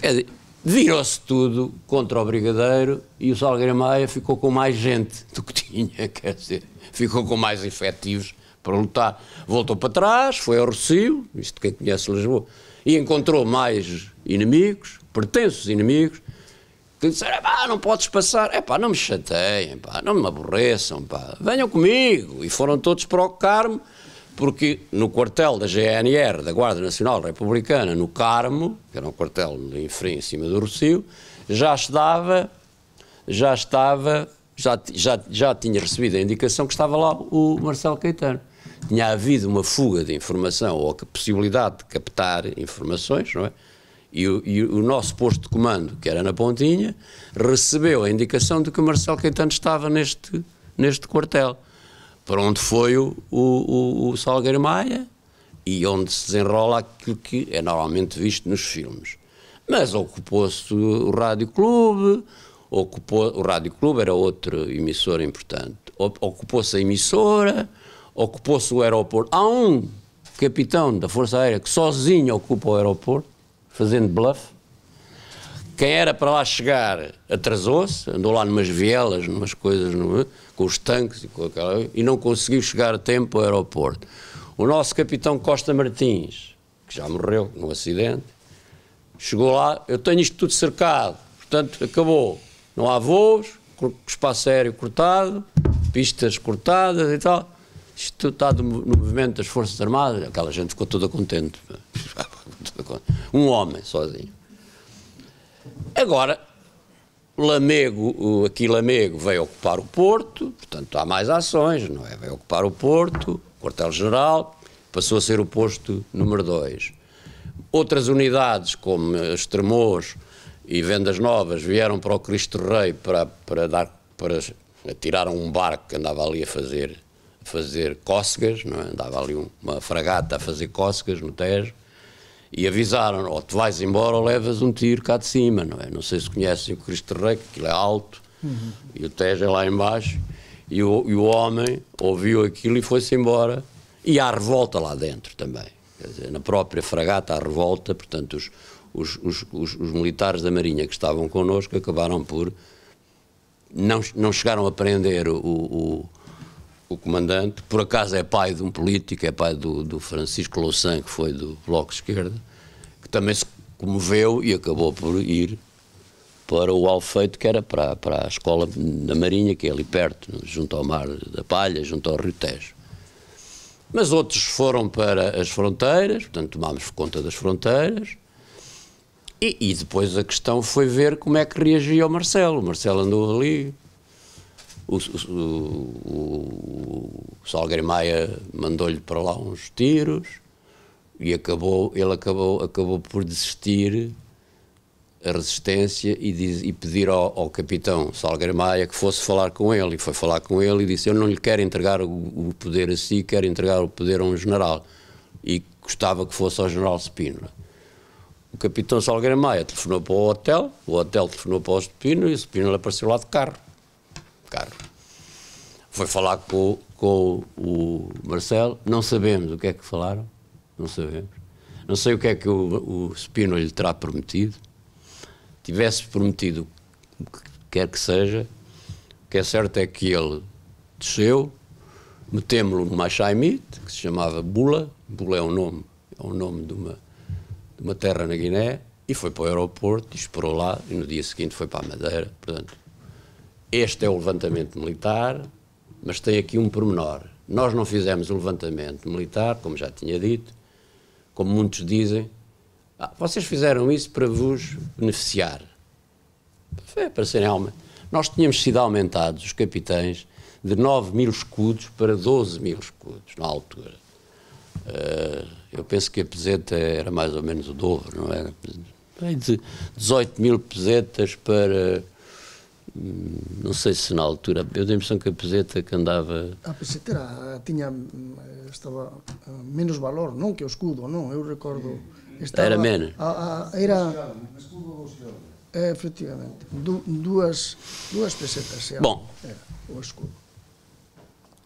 Quer dizer, virou-se tudo contra o brigadeiro e o Salgueira Maia ficou com mais gente do que tinha, quer dizer, ficou com mais efetivos para lutar. Voltou para trás, foi ao Rocio, isto quem conhece Lisboa, e encontrou mais inimigos, pertences inimigos, que disseram, pá, não podes passar, é pá, não me chateiem, pá, não me aborreçam, pá, venham comigo. E foram todos para o Carmo, porque no quartel da GNR, da Guarda Nacional Republicana, no Carmo, que era um quartel de Infrim, em cima do Rocio, já estava, já estava, já, já, já tinha recebido a indicação que estava lá o Marcelo Caetano tinha havido uma fuga de informação ou a possibilidade de captar informações, não é? E o, e o, nosso posto de comando, que era na Pontinha, recebeu a indicação de que o Marcelo Caetano estava neste, neste quartel, para onde foi o, o, o Salgueiro Maia e onde se desenrola aquilo que é normalmente visto nos filmes. Mas ocupou-se o Rádio Clube, ocupou, o Rádio Clube era outra emissora importante, ocupou-se a emissora, ocupou-se o aeroporto. Há um capitão da Força Aérea que sozinho ocupa o aeroporto, fazendo bluff. Quem era para lá chegar atrasou-se, andou lá numas vielas, numas coisas, com os tanques e com aquela, e não conseguiu chegar a tempo ao aeroporto. O nosso capitão Costa Martins, que já morreu num acidente, chegou lá, eu tenho isto tudo cercado, portanto acabou. Não há voos, espaço aéreo cortado, pistas cortadas e tal está no movimento das Forças Armadas, aquela gente ficou toda contente. Um homem sozinho. Agora, Lamego, aqui Lamego veio ocupar o Porto, portanto há mais ações, não é? Veio ocupar o Porto, quartel-geral, passou a ser o posto número 2. Outras unidades, como Estremoz e Vendas Novas, vieram para o Cristo Rei para, para, dar, para tirar um barco que andava ali a fazer fazer cócegas, não é? andava ali uma fragata a fazer cócegas no Tejo, e avisaram, ou oh, te vais embora ou levas um tiro cá de cima, não é? Não sei se conhecem o Cristo Rei, que aquilo é alto, uhum. e o Tejo é lá embaixo, e o, e o homem ouviu aquilo e foi-se embora, e há revolta lá dentro também, quer dizer, na própria fragata há revolta, portanto os, os, os, os, os militares da Marinha que estavam connosco acabaram por, não, não chegaram a prender o, o o comandante, por acaso é pai de um político, é pai do, do Francisco Louçã, que foi do Bloco de Esquerda, que também se comoveu e acabou por ir para o Alfeito, que era para, para a escola da Marinha, que é ali perto, junto ao Mar da Palha, junto ao Rio Tejo. Mas outros foram para as fronteiras, portanto tomámos conta das fronteiras, e, e depois a questão foi ver como é que reagia o Marcelo. O Marcelo andou ali, o, o, o, o Salgueiro Maia mandou-lhe para lá uns tiros e acabou, ele acabou, acabou por desistir a resistência e, diz, e pedir ao, ao, capitão Salgueiro Maia que fosse falar com ele. E foi falar com ele e disse: Eu não lhe quero entregar o, o poder a si, quero entregar o poder a um general. E gostava que fosse ao general Spínola. O capitão Salgueiro Maia telefonou para o hotel, o hotel telefonou para o Spínola e o Spínola apareceu lá de carro. Carro. Foi falar com, com o Marcelo, não sabemos o que é que falaram, não sabemos. Não sei o que é que o, o Spino lhe terá prometido. Tivesse prometido o que quer que seja, o que é certo é que ele desceu, metemos-lo numa chaimite, que se chamava Bula, Bula é o um nome, é um nome de uma, de uma terra na Guiné, e foi para o aeroporto, e esperou lá, e no dia seguinte foi para a Madeira, portanto, este é o levantamento militar, mas tem aqui um pormenor. Nós não fizemos o um levantamento militar, como já tinha dito, como muitos dizem. Ah, vocês fizeram isso para vos beneficiar. Foi para serem alma. Nós tínhamos sido aumentados, os capitães, de 9 mil escudos para 12 mil escudos, na altura. Uh, eu penso que a peseta era mais ou menos o dobro, não é? era? 18 mil pesetas para não sei se na altura, eu tenho a impressão que a peseta que andava... A ah, peseta era, tinha, estava ah, menos valor, não que o escudo, não, eu recordo... Estava, era menos. A, ah, a, era... É, efetivamente, du, duas, duas pesetas. Era, Bom, era, o escudo.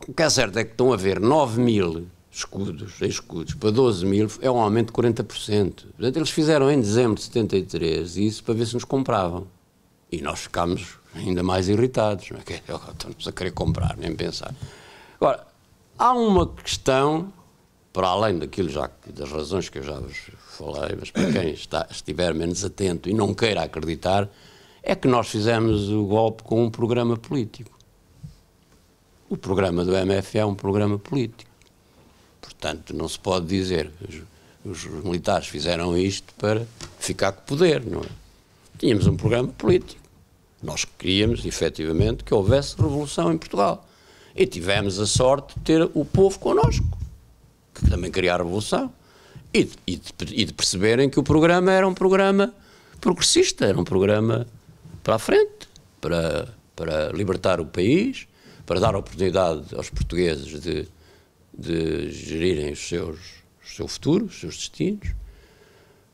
O que é certo é que estão a ver 9 mil escudos, escudos para 12 mil é um aumento de 40%. Portanto, eles fizeram em dezembro de 73 isso para ver se nos compravam. E nós ficámos ainda mais irritados. Não é? estão-nos a querer comprar, nem pensar. Agora, há uma questão, para além daquilo já, das razões que eu já vos falei, mas para quem está, estiver menos atento e não queira acreditar, é que nós fizemos o golpe com um programa político. O programa do MF é um programa político. Portanto, não se pode dizer os, os militares fizeram isto para ficar com poder, não é? Tínhamos um programa político nós queríamos, efetivamente, que houvesse revolução em Portugal. E tivemos a sorte de ter o povo connosco, que também queria a revolução, e, e, de, e de perceberem que o programa era um programa progressista, era um programa para a frente, para, para libertar o país, para dar oportunidade aos portugueses de, de gerirem os seus, o seu futuro, os seus destinos,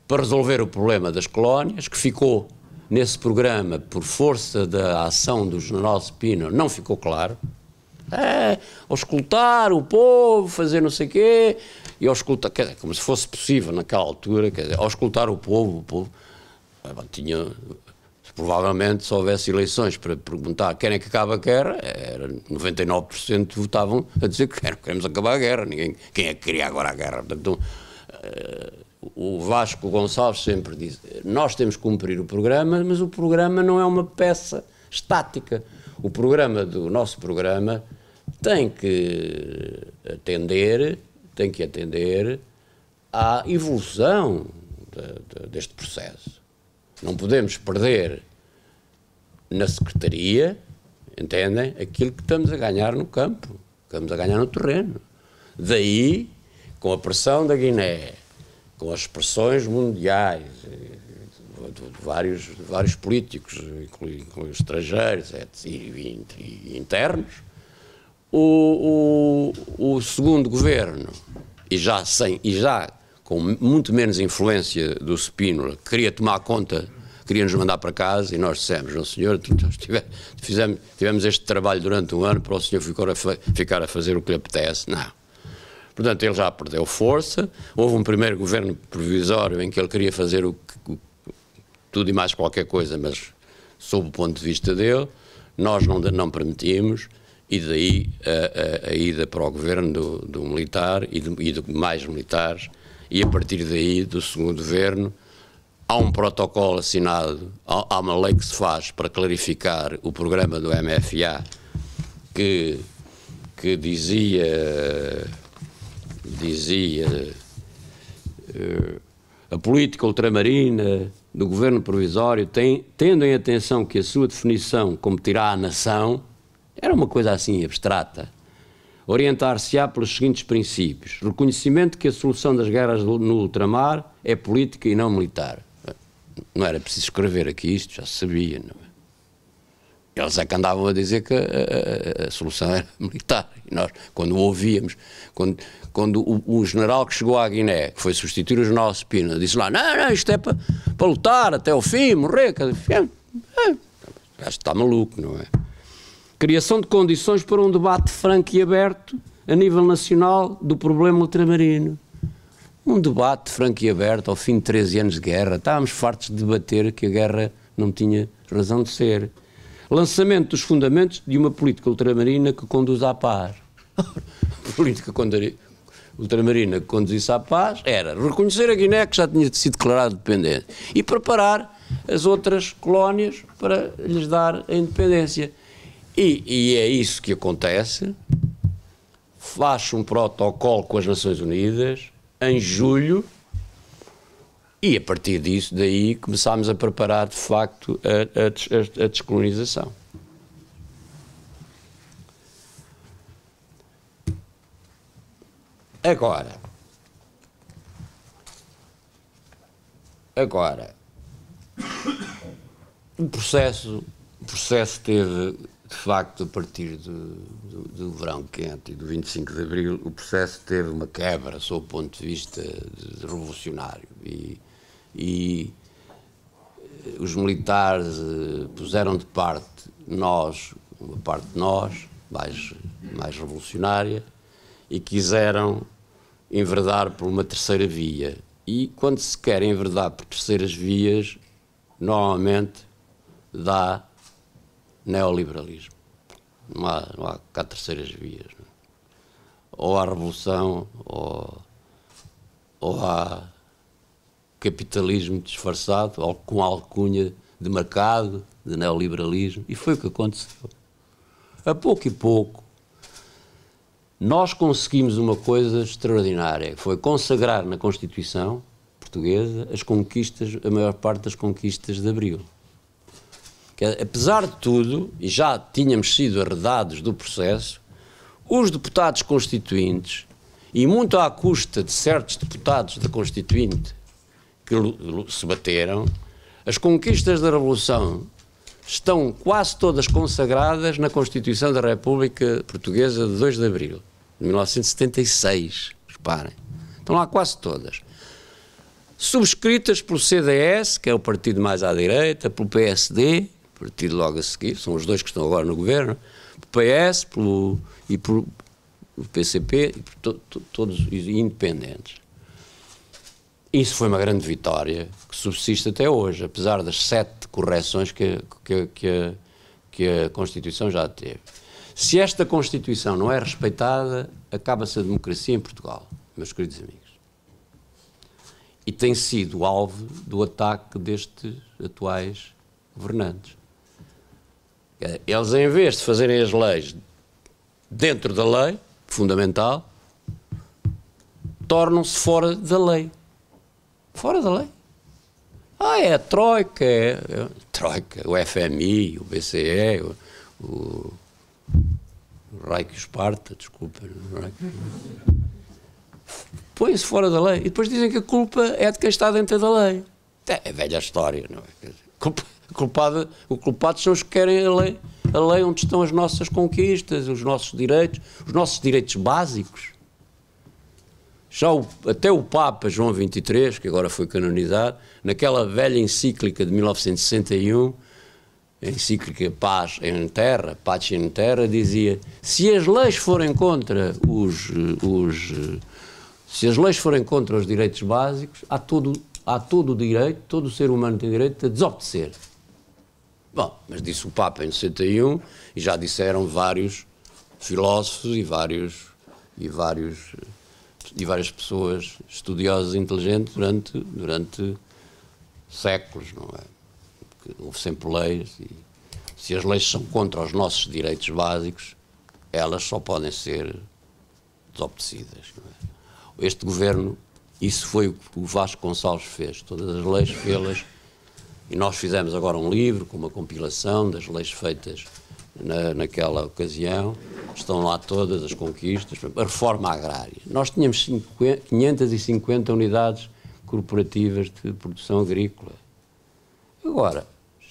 para resolver o problema das colónias, que ficou nesse programa, por força da ação do general Spino, não ficou claro. É, auscultar o povo, fazer não sei o quê, e auscultar, quer dizer, como se fosse possível naquela altura, quer dizer, auscultar o povo, o povo é, tinha, provavelmente se houvesse eleições para perguntar querem que acabe a guerra, era 99% votavam a dizer que queremos acabar a guerra, ninguém, quem é que queria agora a guerra? Portanto, uh, o Vasco Gonçalves sempre diz: nós temos que cumprir o programa, mas o programa não é uma peça estática. O programa do nosso programa tem que atender, tem que atender à evolução de, de, deste processo. Não podemos perder na secretaria, entendem, aquilo que estamos a ganhar no campo, que estamos a ganhar no terreno. Daí, com a pressão da Guiné, com as expressões mundiais de, vários, de vários políticos, incluindo estrangeiros é, e, e, e internos, o, o, o, segundo governo, e já, sem, e já com muito menos influência do Spínola, queria tomar conta, queria nos mandar para casa, e nós dissemos, não senhor, tivemos, tivemos este trabalho durante um ano para o senhor ficar a, ficar a fazer o que lhe apetece, não Portanto, ele já perdeu força. Houve um primeiro governo provisório em que ele queria fazer o, o, tudo e mais qualquer coisa, mas sob o ponto de vista dele, nós não, não permitimos. E daí a, a, a ida para o governo do, do militar e de, e de mais militares, e a partir daí, do segundo governo, há um protocolo assinado, há uma lei que se faz para clarificar o programa do MFA que, que dizia dizia eh, a política ultramarina do governo provisório tem, tendo em atenção que a sua definição como tirar a nação era uma coisa assim abstrata. Orientar-se-á pelos seguintes princípios: reconhecimento que a solução das guerras no ultramar é política e não militar. Não era preciso escrever aqui isto, já se sabia, não é? Eles é que andavam a dizer que a, a, a, solução era militar. E nós, quando ouvíamos, quando quando o, general que chegou à Guiné, que foi substituir o general Spina, disse lá, não, não, isto é para, para lutar até o fim, morrer, é, que é, está maluco, não é? Criação de condições para um debate franco e aberto a nível nacional do problema ultramarino. Um debate franco e aberto ao fim de 13 anos de guerra. Estávamos fartos de debater que a guerra não tinha razão de ser. Lançamento dos fundamentos de uma política ultramarina que conduza à paz. política ultramarina que conduzisse à paz era reconhecer a Guiné, que já tinha sido declarada dependente, e preparar as outras colónias para lhes dar a independência. E, e é isso que acontece. Faz um protocolo com as Nações Unidas em julho e a partir disso, daí, começámos a preparar de facto a, a, a descolonização. Agora, agora, o processo, o processo teve, de facto, a partir do, do, verão quente e do 25 de abril, o processo teve uma quebra, sob o ponto de vista de, de revolucionário. E, e eh, os militares eh, puseram de parte nós, uma parte de nós, mais, mais revolucionária, e quiseram enverdar por uma terceira via. E quando se quer enverdar por terceiras vias, normalmente dá neoliberalismo. Não há, não há cá terceiras vias. Não? É? Ou há revolução, ou, ou há capitalismo disfarçado, ou com alcunha de mercado, de neoliberalismo. E foi o que aconteceu. A pouco e pouco, nós conseguimos uma coisa extraordinária, que foi consagrar na Constituição portuguesa as conquistas, a maior parte das conquistas de Abril. Que, apesar de tudo, e já tínhamos sido arredados do processo, os deputados constituintes, e muito à custa de certos deputados da de Constituinte que se bateram, as conquistas da Revolução estão quase todas consagradas na Constituição da República Portuguesa de 2 de Abril de 1976, reparem. Estão lá quase todas. Subscritas pelo CDS, que é o partido mais à direita, pelo PSD, partido logo a seguir, são os dois que estão agora no governo, pelo PS pelo, e pelo PCP, e por to, to, todos independentes. Isso foi uma grande vitória que subsiste até hoje, apesar das sete correções que, que, que, que a Constituição já teve. Se esta Constituição não é respeitada, acaba-se a democracia em Portugal, meus queridos amigos. E tem sido alvo do ataque destes atuais governantes. Eles, em vez de fazerem as leis dentro da lei, fundamental, tornam-se fora da lei. Fora da lei. Ah, é a Troika, é, é, Troika, o FMI, o BCE, o, o Reich Esparta, desculpa. É? Põe-se fora da lei. E depois dizem que a culpa é de quem está dentro da lei. É, é velha história, não é? Culpa, o culpado são os que querem a lei, a lei onde estão as nossas conquistas, os nossos direitos, os nossos direitos básicos. Já o, até o Papa João XXIII, que agora foi canonizado, naquela velha encíclica de 1961, encíclica Paz em Terra, paz em Terra, dizia: se as leis forem contra os, os se as leis forem contra os direitos básicos, há todo há todo o direito, todo ser humano tem direito a desobedecer. Bom, mas disse o Papa em 61 e já disseram vários filósofos e vários e vários e várias pessoas estudiosas e inteligentes durante durante séculos, não é? porque houve sempre leis e se as leis são contra os nossos direitos básicos, elas só podem ser desobedecidas. É? Este governo, isso foi o que o Vasco Gonçalves fez. Todas as leis pelas E nós fizemos agora um livro com uma compilação das leis feitas na, naquela ocasião. Estão lá todas as conquistas. A reforma agrária. Nós tínhamos 50, 550 unidades corporativas de produção agrícola. Agora,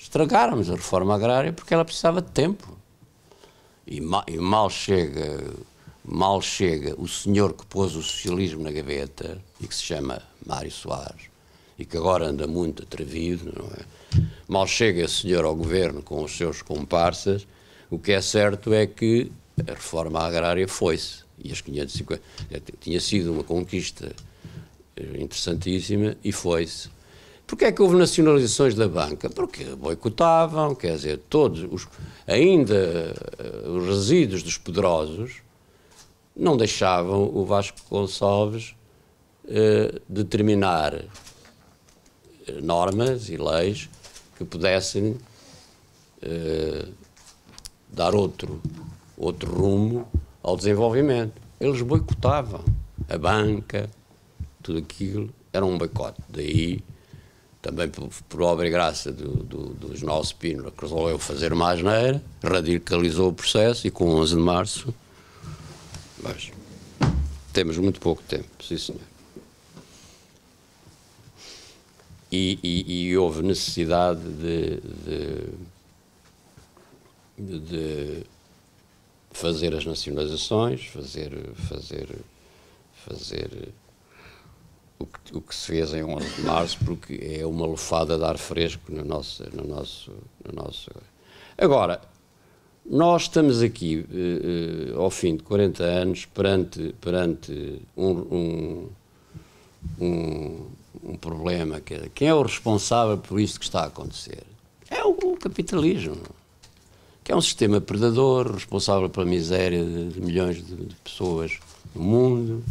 estragarmos a reforma agrária porque ela precisava de tempo. E, ma, e mal chega mal chega o senhor que pôs o socialismo na gaveta e que se chama Mário Soares e que agora anda muito atrevido, não é? Mal chega esse senhor ao governo com os seus comparsas, o que é certo é que a reforma agrária foi-se e as 550 eh, tinha sido uma conquista eh, interessantíssima e foi-se Porquê é que houve nacionalizações da banca? Porque boicotavam, quer dizer, todos os, ainda eh, os resíduos dos poderosos não deixavam o Vasco Gonçalves eh, determinar eh, normas e leis que pudessem dar outro, outro rumo ao desenvolvimento. Eles boicotavam a banca, tudo aquilo, era um boicote. Daí também por, por obra e graça do, do, do que resolveu fazer mais na era, radicalizou o processo e com 11 de março, mas temos muito pouco tempo, sim senhor. E, e, e houve necessidade de, de, de fazer as nacionalizações, fazer, fazer, fazer o que, o que, se fez em 11 de março, porque é uma lufada de ar fresco no nosso. No nosso, no nosso. Agora, nós estamos aqui, eh, eh, ao fim de 40 anos, perante, perante um, um, um, um problema. Que é, quem é o responsável por isto que está a acontecer? É o, o capitalismo. Que é um sistema predador, responsável pela miséria de, de milhões de, de pessoas no mundo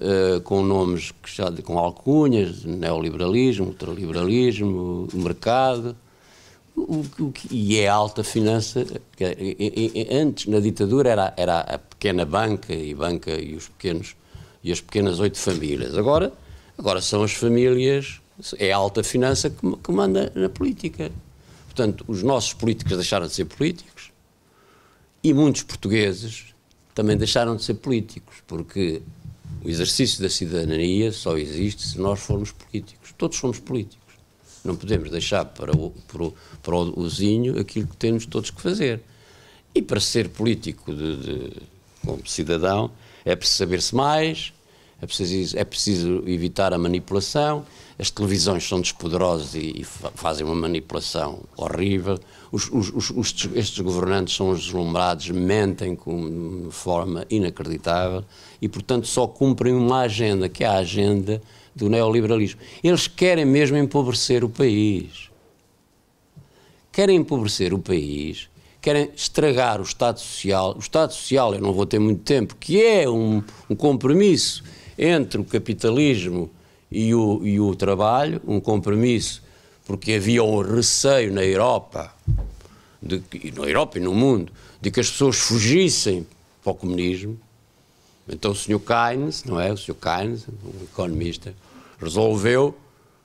Uh, com nomes que já com alcunhas, neoliberalismo, ultraliberalismo, mercado, o, o, e é a alta finança. Que, é, e, e, antes, na ditadura, era, era a pequena banca e banca e os pequenos e as pequenas oito famílias. Agora, agora são as famílias, é a alta finança que, que manda na política. Portanto, os nossos políticos deixaram de ser políticos e muitos portugueses também deixaram de ser políticos, porque o exercício da cidadania só existe se nós formos políticos. Todos somos políticos. Não podemos deixar para o, para o, para o aquilo que temos todos que fazer. E para ser político de, de, como cidadão, é preciso saber-se mais, é preciso, é preciso evitar a manipulação. As televisões são despoderosas e, e fazem uma manipulação horrível os, os, os, estes governantes são deslumbrados, mentem com, de forma inacreditável e, portanto, só cumprem uma agenda, que é a agenda do neoliberalismo. Eles querem mesmo empobrecer o país. Querem empobrecer o país, querem estragar o Estado Social. O Estado Social, eu não vou ter muito tempo, que é um, um compromisso entre o capitalismo e o, e o trabalho, um compromisso porque havia um receio na Europa, de, na Europa e no mundo, de que as pessoas fugissem para o comunismo. Então o Sr. Keynes, não é? O Sr. Keynes, um economista, resolveu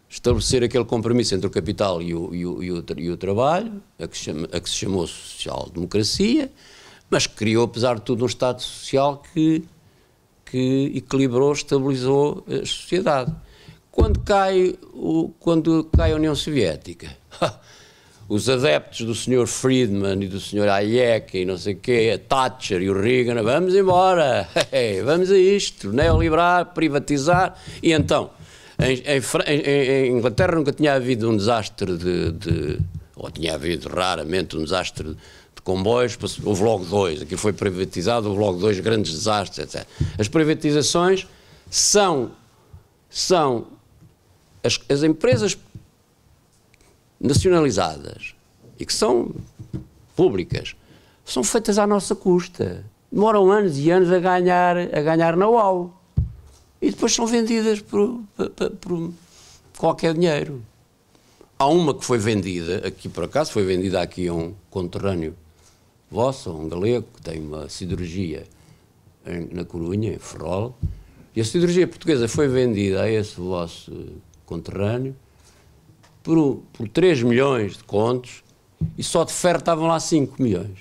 estabelecer aquele compromisso entre o capital e o, e o, e o, e o trabalho, a que, chama, a que se chamou social-democracia, mas criou, apesar de tudo, um Estado social que, que equilibrou, estabilizou eh, a sociedade. Quando cai, o, quando cai a União Soviética, os adeptos do Sr. Friedman e do Sr. Hayek e não sei o quê, Thatcher e o Reagan, vamos embora, vamos a isto, neoliberar, privatizar. E então, em, em, em, Inglaterra nunca tinha havido um desastre de, de, ou tinha havido raramente um desastre de, comboios, houve logo dois, aquilo foi privatizado, houve logo dois grandes desastres, etc. As privatizações são, são as, as empresas nacionalizadas e que são públicas são feitas à nossa custa. Demoram anos e anos a ganhar, a ganhar na how e depois são vendidas por, por, por, qualquer dinheiro. Há uma que foi vendida, aqui por acaso foi vendida aqui a um conterrâneo vosso, um galego, que tem uma siderurgia na Corunha, em Ferrol, e a siderurgia portuguesa foi vendida a esse vosso conterrâneo, por, por 3 milhões de contos e só de ferro estavam lá 5 milhões.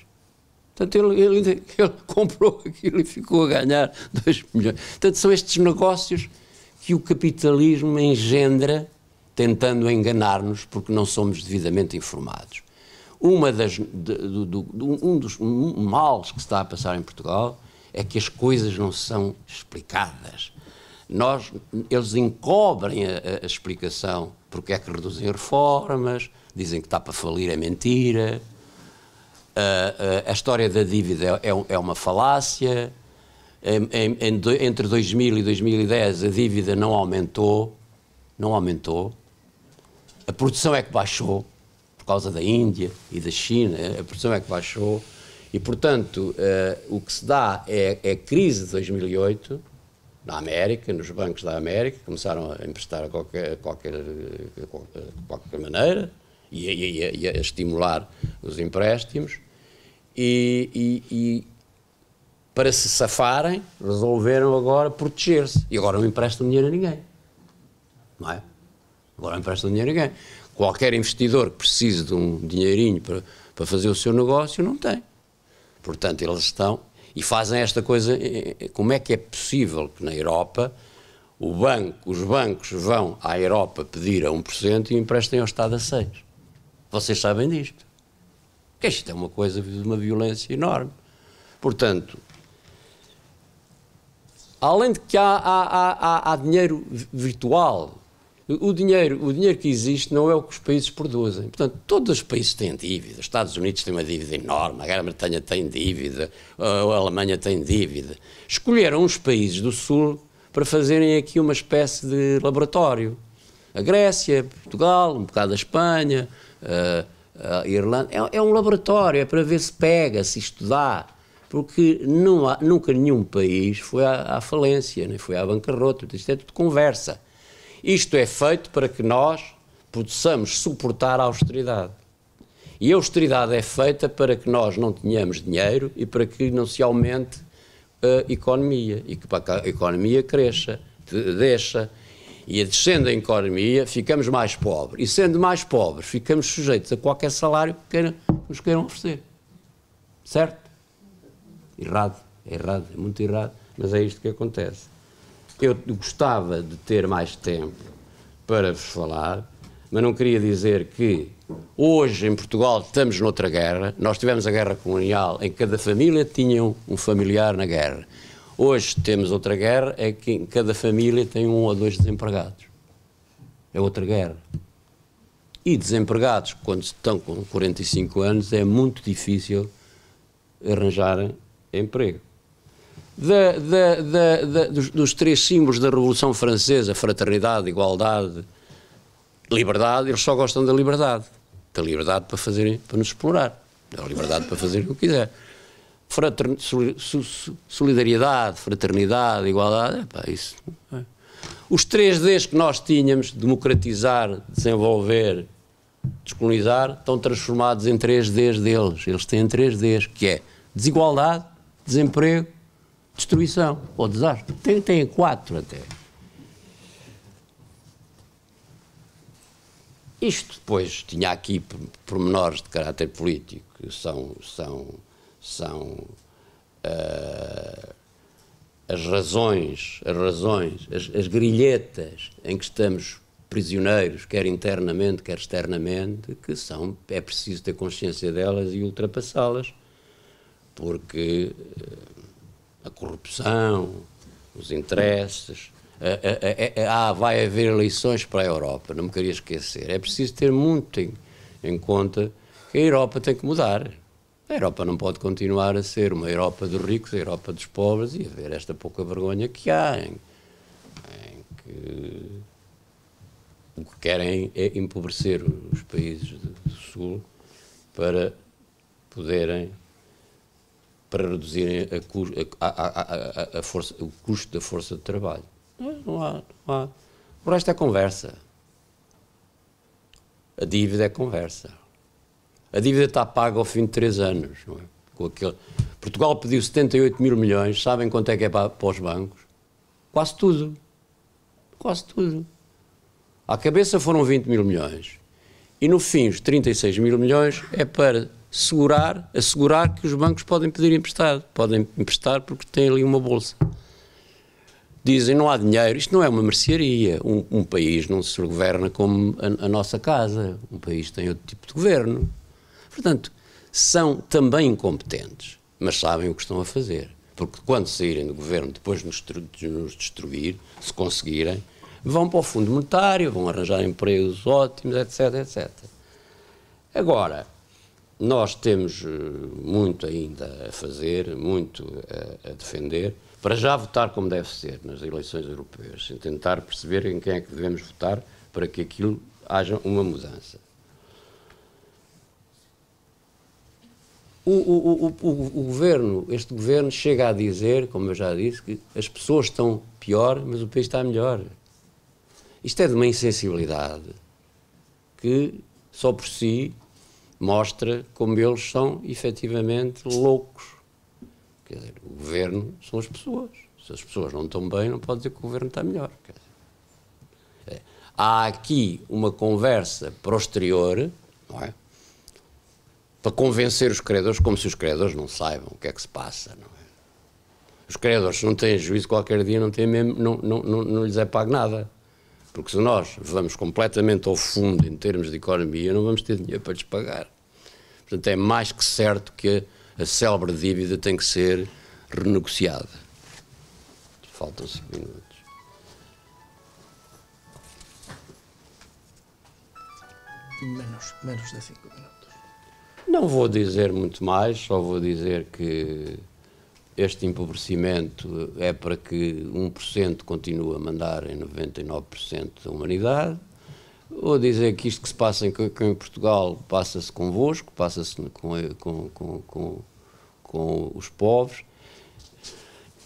Portanto, ele, ele, ele comprou aquilo e ficou a ganhar 2 milhões. Portanto, são estes negócios que o capitalismo engendra tentando enganar-nos porque não somos devidamente informados. Uma das, de, do, do, um dos males que se está a passar em Portugal é que as coisas não são explicadas nós, eles encobrem a, a, explicação porque é que reduzem reformas, dizem que está para falir, é mentira. Uh, uh, a história da dívida é, é, é uma falácia. Em, em, entre 2000 e 2010 a dívida não aumentou, não aumentou. A produção é que baixou por causa da Índia e da China, é, a produção é que baixou. E, portanto, uh, o que se dá é, é a crise de 2008 na América, nos bancos da América, começaram a emprestar de qualquer, qualquer, qualquer maneira e, e, e, e a estimular os empréstimos. e para se safarem, resolveram agora proteger-se. E agora não emprestam dinheiro a ninguém. Não é? Agora não emprestam dinheiro a ninguém. Qualquer investidor que precise de um dinheirinho para, para fazer o seu negócio, não tem. Portanto, eles estão e fazem esta coisa. Eh, eh, como é que é possível que na Europa o banco, os bancos vão à Europa pedir a 1% e emprestem ao Estado a 6%? Vocês sabem disto. Porque isto é uma coisa de uma violência enorme. Portanto, além de que há, há, há, há dinheiro virtual, o dinheiro, o dinheiro que existe não é o que os países produzem. Portanto, todos os países têm dívida. Os Estados Unidos têm uma dívida enorme, a Grã-Bretanha tem dívida, a Alemanha tem dívida. Escolheram os países do Sul para fazerem aqui uma espécie de laboratório. A Grécia, Portugal, um bocado a Espanha, a, Irlanda. É, é um laboratório, é para ver se pega, se isto dá porque há, nunca nenhum país foi à, à falência, nem foi à bancarrota, isto é tudo conversa. Isto é feito para que nós possamos suportar a austeridade. E a austeridade é feita para que nós não tenhamos dinheiro e para que não se aumente a economia e que a economia cresça, deixa. E a descendo a economia, ficamos mais pobres. E sendo mais pobres, ficamos sujeitos a qualquer salário que queiram, nos queiram oferecer. Certo? Errado. É errado, é muito errado, mas é isto que acontece. Eu gostava de ter mais tempo para vos falar, mas não queria dizer que hoje em Portugal estamos noutra guerra. Nós tivemos a guerra colonial em que cada família tinha um familiar na guerra. Hoje temos outra guerra é que cada família tem um ou dois desempregados. É outra guerra. E desempregados, quando estão com 45 anos, é muito difícil arranjar emprego da, da, da, dos, dos, três símbolos da Revolução Francesa, fraternidade, igualdade, liberdade, eles só gostam da liberdade. Da liberdade para, fazer, para nos explorar, da liberdade para fazer o que quiser. Fratern, solidariedade, fraternidade, igualdade, é isso. É? Os três Ds que nós tínhamos, democratizar, desenvolver, descolonizar, estão transformados em três Ds deles. Eles têm três Ds, que é desigualdade, desemprego destruição ou desastre. Tem, tem quatro até. Isto depois tinha aqui pormenores de caráter político que são, são, são uh, as razões, as razões, as, as grilhetas em que estamos prisioneiros, quer internamente, quer externamente, que são, é preciso ter consciência delas e ultrapassá-las, porque eh, a corrupção, os interesses. Ah, vai haver eleições para a Europa, não me queria esquecer. É preciso ter muito em, em conta que a Europa tem que mudar. A Europa não pode continuar a ser uma Europa dos ricos, a Europa dos pobres e haver esta pouca vergonha que há em, em que o que querem é empobrecer os países do Sul para poderem para reduzirem a, a, a, força, o custo da força de trabalho. Não há, não há. O resto é conversa. A dívida é conversa. A dívida está paga ao fim de três anos. Não é? Com aquele... Portugal pediu 78 mil milhões, sabem quanto é que é para, para os bancos? Quase tudo. Quase tudo. À cabeça foram 20 mil milhões. E no fim, os 36 mil milhões é para segurar, assegurar que os bancos podem pedir emprestado, podem emprestar porque têm ali uma bolsa. Dizem, não há dinheiro, isto não é uma mercearia, um, um país não se governa como a, a nossa casa, um país tem outro tipo de governo. Portanto, são também incompetentes, mas sabem o que estão a fazer, porque quando saírem do governo, depois de nos, nos destruir, se conseguirem, vão para o fundo monetário, vão arranjar empregos ótimos, etc, etc. Agora, nós temos eh, muito ainda a fazer, muito a, a, defender, para já votar como deve ser nas eleições europeias, tentar perceber em quem é que devemos votar para que aquilo haja uma mudança. O, o, o, o, governo, este governo chega a dizer, como eu já disse, que as pessoas estão pior, mas o país está melhor. Isto é de uma insensibilidade que só por si mostra como eles são efetivamente loucos. Quer dizer, o governo são as pessoas. Se as pessoas não estão bem, não pode dizer que o governo está melhor. Dizer, é. Há aqui uma conversa para o exterior, não é? Para convencer os credores, como se os credores não saibam o que é que se passa, não é? Os credores, se não têm juízo, qualquer dia não, têm mesmo, não, não, não, não lhes é pago nada. Porque se nós vamos completamente ao fundo em termos de economia, não vamos ter dinheiro para pagar Portanto, é mais que certo que a, célebre dívida tem que ser renegociada. Faltam cinco minutos. Menos, menos de cinco minutos. Não vou dizer muito mais, só vou dizer que este empobrecimento é para que 1% continue a mandar em 99% da humanidade, ou dizer que isto que se passa em, em Portugal passa-se convosco, passa-se com, com, com, com, com os povos.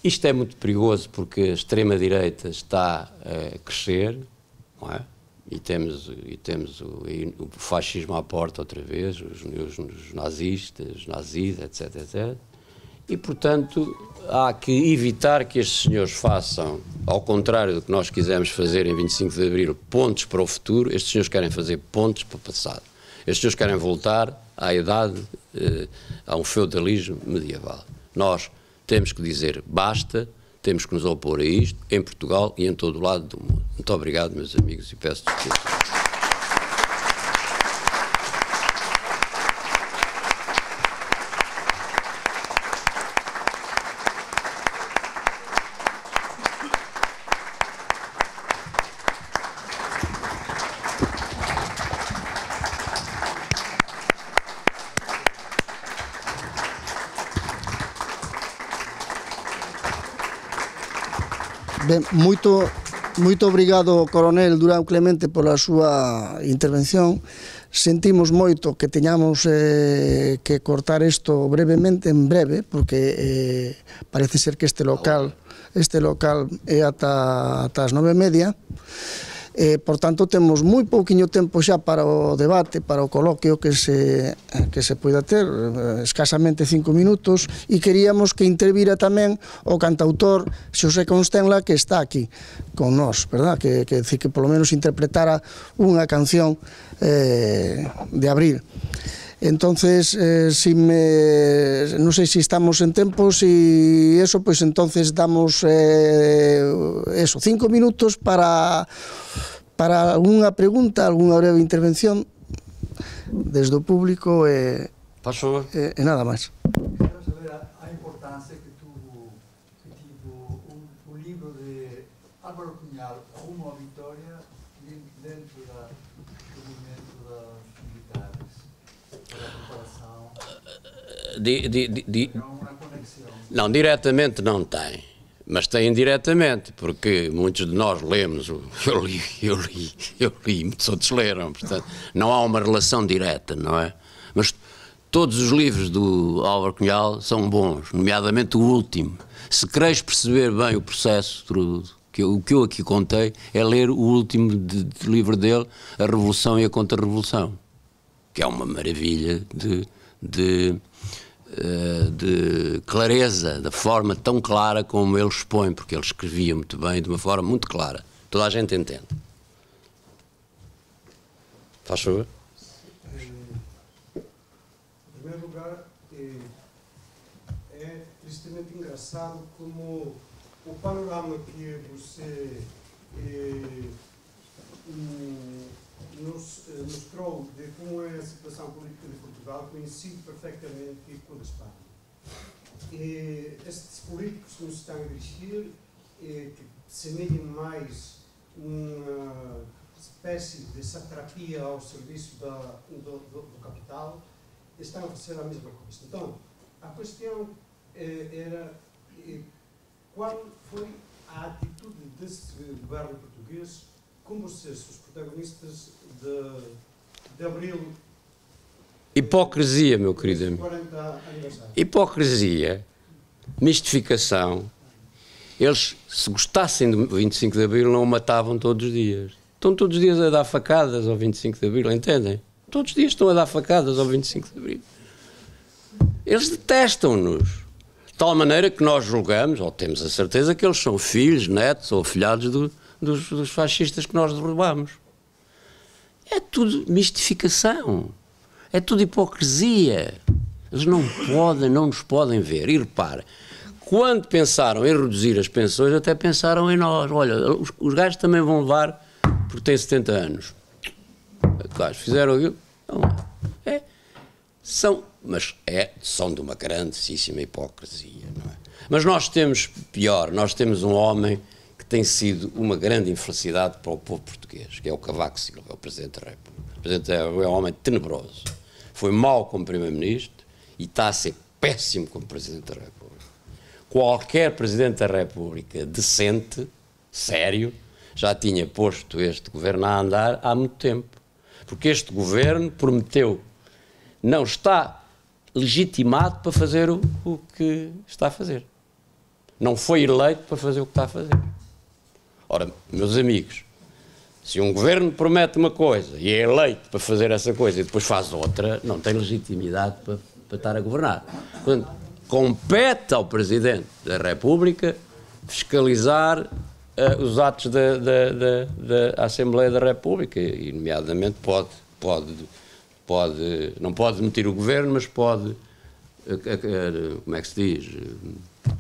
Isto é muito perigoso porque a extrema-direita está a crescer, não é? e temos, e temos o, e o fascismo à porta outra vez, os, os, os nazistas, os nazis, etc, etc. E, portanto, há que evitar que estes senhores façam, ao contrário do que nós quisemos fazer em 25 de Abril, pontes para o futuro, estes senhores querem fazer pontes para o passado. Estes senhores querem voltar à idade, eh, a um feudalismo medieval. Nós temos que dizer basta, temos que nos opor a isto, em Portugal e em todo o lado do mundo. Muito obrigado, meus amigos, e peço desculpas. moito moito obrigado coronel Durán Clemente pola súa intervención. Sentimos moito que teñamos eh, que cortar isto brevemente en breve porque eh, parece ser que este local este local é ata, ata as nove e media Eh, por tanto, temos moi pouquiño tempo xa para o debate, para o coloquio que se, que se poida ter, eh, escasamente cinco minutos, e queríamos que intervira tamén o cantautor Xosé Constenla, que está aquí con nós, verdad? Que, que, que polo menos interpretara unha canción eh, de abril. Entonces, eh, si me, non sei se si estamos en tempo, si eso, pois pues, entonces damos eh, eso, cinco minutos para para algunha pregunta, algunha breve intervención desde o público e, eh, Paso. eh, e nada máis. não, diretamente não tem, mas tem indiretamente, porque muitos de nós lemos, eu li, eu li, eu li, muitos outros leram, portanto, não há uma relação direta, não é? Mas todos os livros do Álvaro Cunhal são bons, nomeadamente o último. Se queres perceber bem o processo, que eu, o que eu aqui contei é ler o último de, de livro dele, A Revolução e a Contra-Revolução, que é uma maravilha de, de eh, de clareza, da forma tão clara como ele expõe, porque ele escrevia muito bem, de uma forma muito clara. Toda a gente entende. Faz favor. Em primeiro lugar, eh, é tristemente engraçado como o panorama que você eh, nos trouxe de como é a situação política Portugal, conhecido perfeitamente por Espanha. E, estes políticos que nos estão a dirigir, e, eh, que semelham mais uma espécie de satrapia ao serviço da, do, do, do, capital, estão a fazer a mesma coisa. Então, a questão eh, era eh, qual foi a atitude desse governo português, como se os protagonistas de, de abril Hipocrisia, meu querido amigo. Hipocrisia, mistificação. Eles, se gostassem do 25 de Abril, não o matavam todos os dias. Estão todos os dias a dar facadas ao 25 de Abril, entendem? Todos os dias estão a dar facadas ao 25 de Abril. Eles detestam-nos. De tal maneira que nós julgamos, ou temos a certeza, que eles são filhos, netos ou filhados do, dos, dos fascistas que nós derrubamos. É tudo mistificação. É tudo hipocrisia. Eles não podem, não nos podem ver. E repara, quando pensaram em reduzir as pensões, até pensaram em nós. Olha, os, os gajos também vão levar porque têm 70 anos. Claro, fizeram aquilo. Então, é. São, mas é, são de uma grandíssima hipocrisia, não é? Mas nós temos, pior, nós temos um homem tem sido uma grande infelicidade para o povo português, que é o Cavaco Silva, é o Presidente da República. O Presidente da República é um homem tenebroso. Foi mau como Primeiro-Ministro e está a ser péssimo como Presidente da República. Qualquer Presidente da República decente, sério, já tinha posto este governo a andar há muito tempo. Porque este governo prometeu, não está legitimado para fazer o, o que está a fazer. Não foi eleito para fazer o que está a fazer. Ora, meus amigos, se um governo promete uma coisa e é eleito para fazer essa coisa e depois faz outra, não tem legitimidade para, para estar a governar. Portanto, compete ao Presidente da República fiscalizar uh, os atos da, da, da, da, Assembleia da República e, nomeadamente, pode, pode, pode, não pode demitir o governo, mas pode, uh, uh, como é que se diz,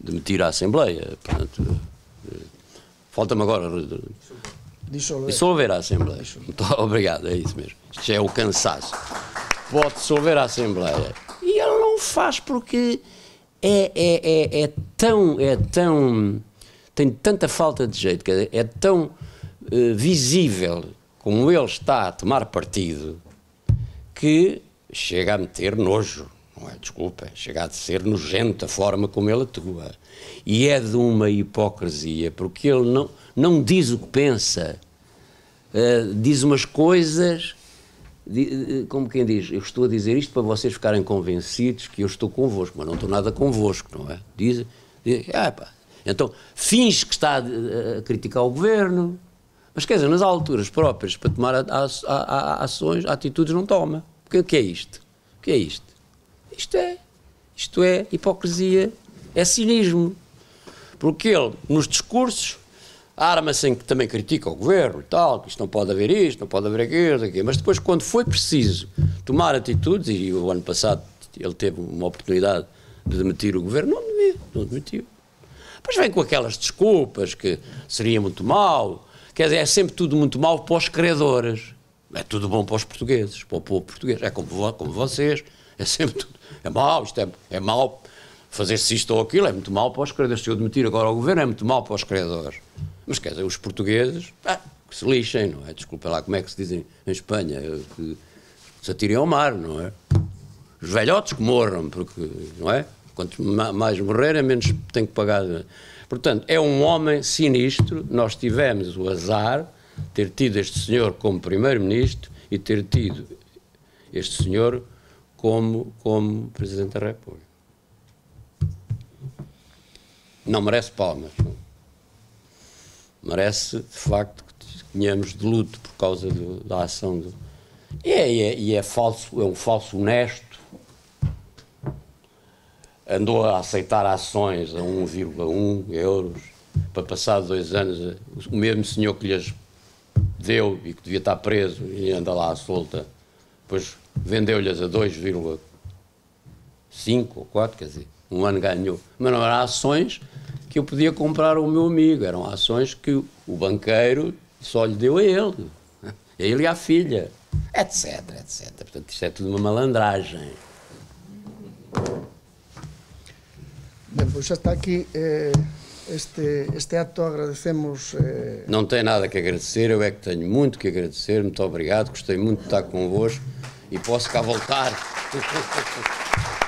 demitir a Assembleia. Portanto, Falta-me agora dissolver, dissolver a Assembleia. Muito Obrigado, é isso mesmo. Isto já é o cansaço. Pode dissolver a Assembleia. E ele não faz porque é, é, é, é tão. É tão tem tanta falta de jeito, que é tão uh, visível como ele está a tomar partido que chega a meter nojo. Não é? desculpa, é chega a ser nojenta a forma como ele atua. E é de uma hipocrisia, porque ele não, não diz o que pensa, uh, diz umas coisas eh, como quem diz, eu estou a dizer isto para vocês ficarem convencidos que eu estou convosco, mas não estou nada convosco, não é? Diz, diz ah, pá. Então, finge que está a, criticar o governo, mas quer dizer, nas alturas próprias para tomar a, a, a, ações, atitudes não toma. O que, é isto? O que é isto? Isto é. Isto é hipocrisia, é cinismo. Porque ele, nos discursos, arma-se em que também critica o governo e tal, que isto não pode haver isto, não pode haver aquilo, aquilo. Mas depois, quando foi preciso tomar atitudes, e o ano passado ele teve uma oportunidade de demitir o governo, não não demitiu. Mas vem com aquelas desculpas que seria muito mal Quer dizer, é sempre tudo muito mal para os credores. É tudo bom para os portugueses, para o povo português. É como, como vocês, é sempre tudo é mau, isto é, é mau fazer-se isto ou aquilo, é muito mau para os credores. Se eu demitir agora o governo, é muito mau para os credores. Mas quer dizer, os portugueses, ah, que se lixem, não é? Desculpa lá como é que se dizem em Espanha, eh, que se atirem ao mar, não é? Os velhotes que morram, porque, não é? Quanto mais morrerem, é menos tem que pagar. Portanto, é um homem sinistro. Nós tivemos o azar de ter tido este senhor como primeiro-ministro e ter tido este senhor como, como Presidente da República. Não merece palmas. Não. Merece, de facto, que tenhamos de luto por causa do, da ação do. E é, e é, e é falso, é um falso honesto andou a aceitar ações a 1,1 euros para passar dois anos o mesmo senhor que lhes deu e que devia estar preso e anda lá à solta pois vendeu-lhes a 2,5 ou 4, quer dizer, um ano ganhou. Mas não eram ações que eu podia comprar ao meu amigo, eram ações que o banqueiro só lhe deu a ele, a ele e à filha, etc, etc. Portanto, isto é tudo uma malandragem. Bem, pois está aqui eh, este, este ato, agradecemos... Eh... Não tem nada que agradecer, eu é que tenho muito que agradecer, muito obrigado, gostei muito de estar convosco e posso cá voltar.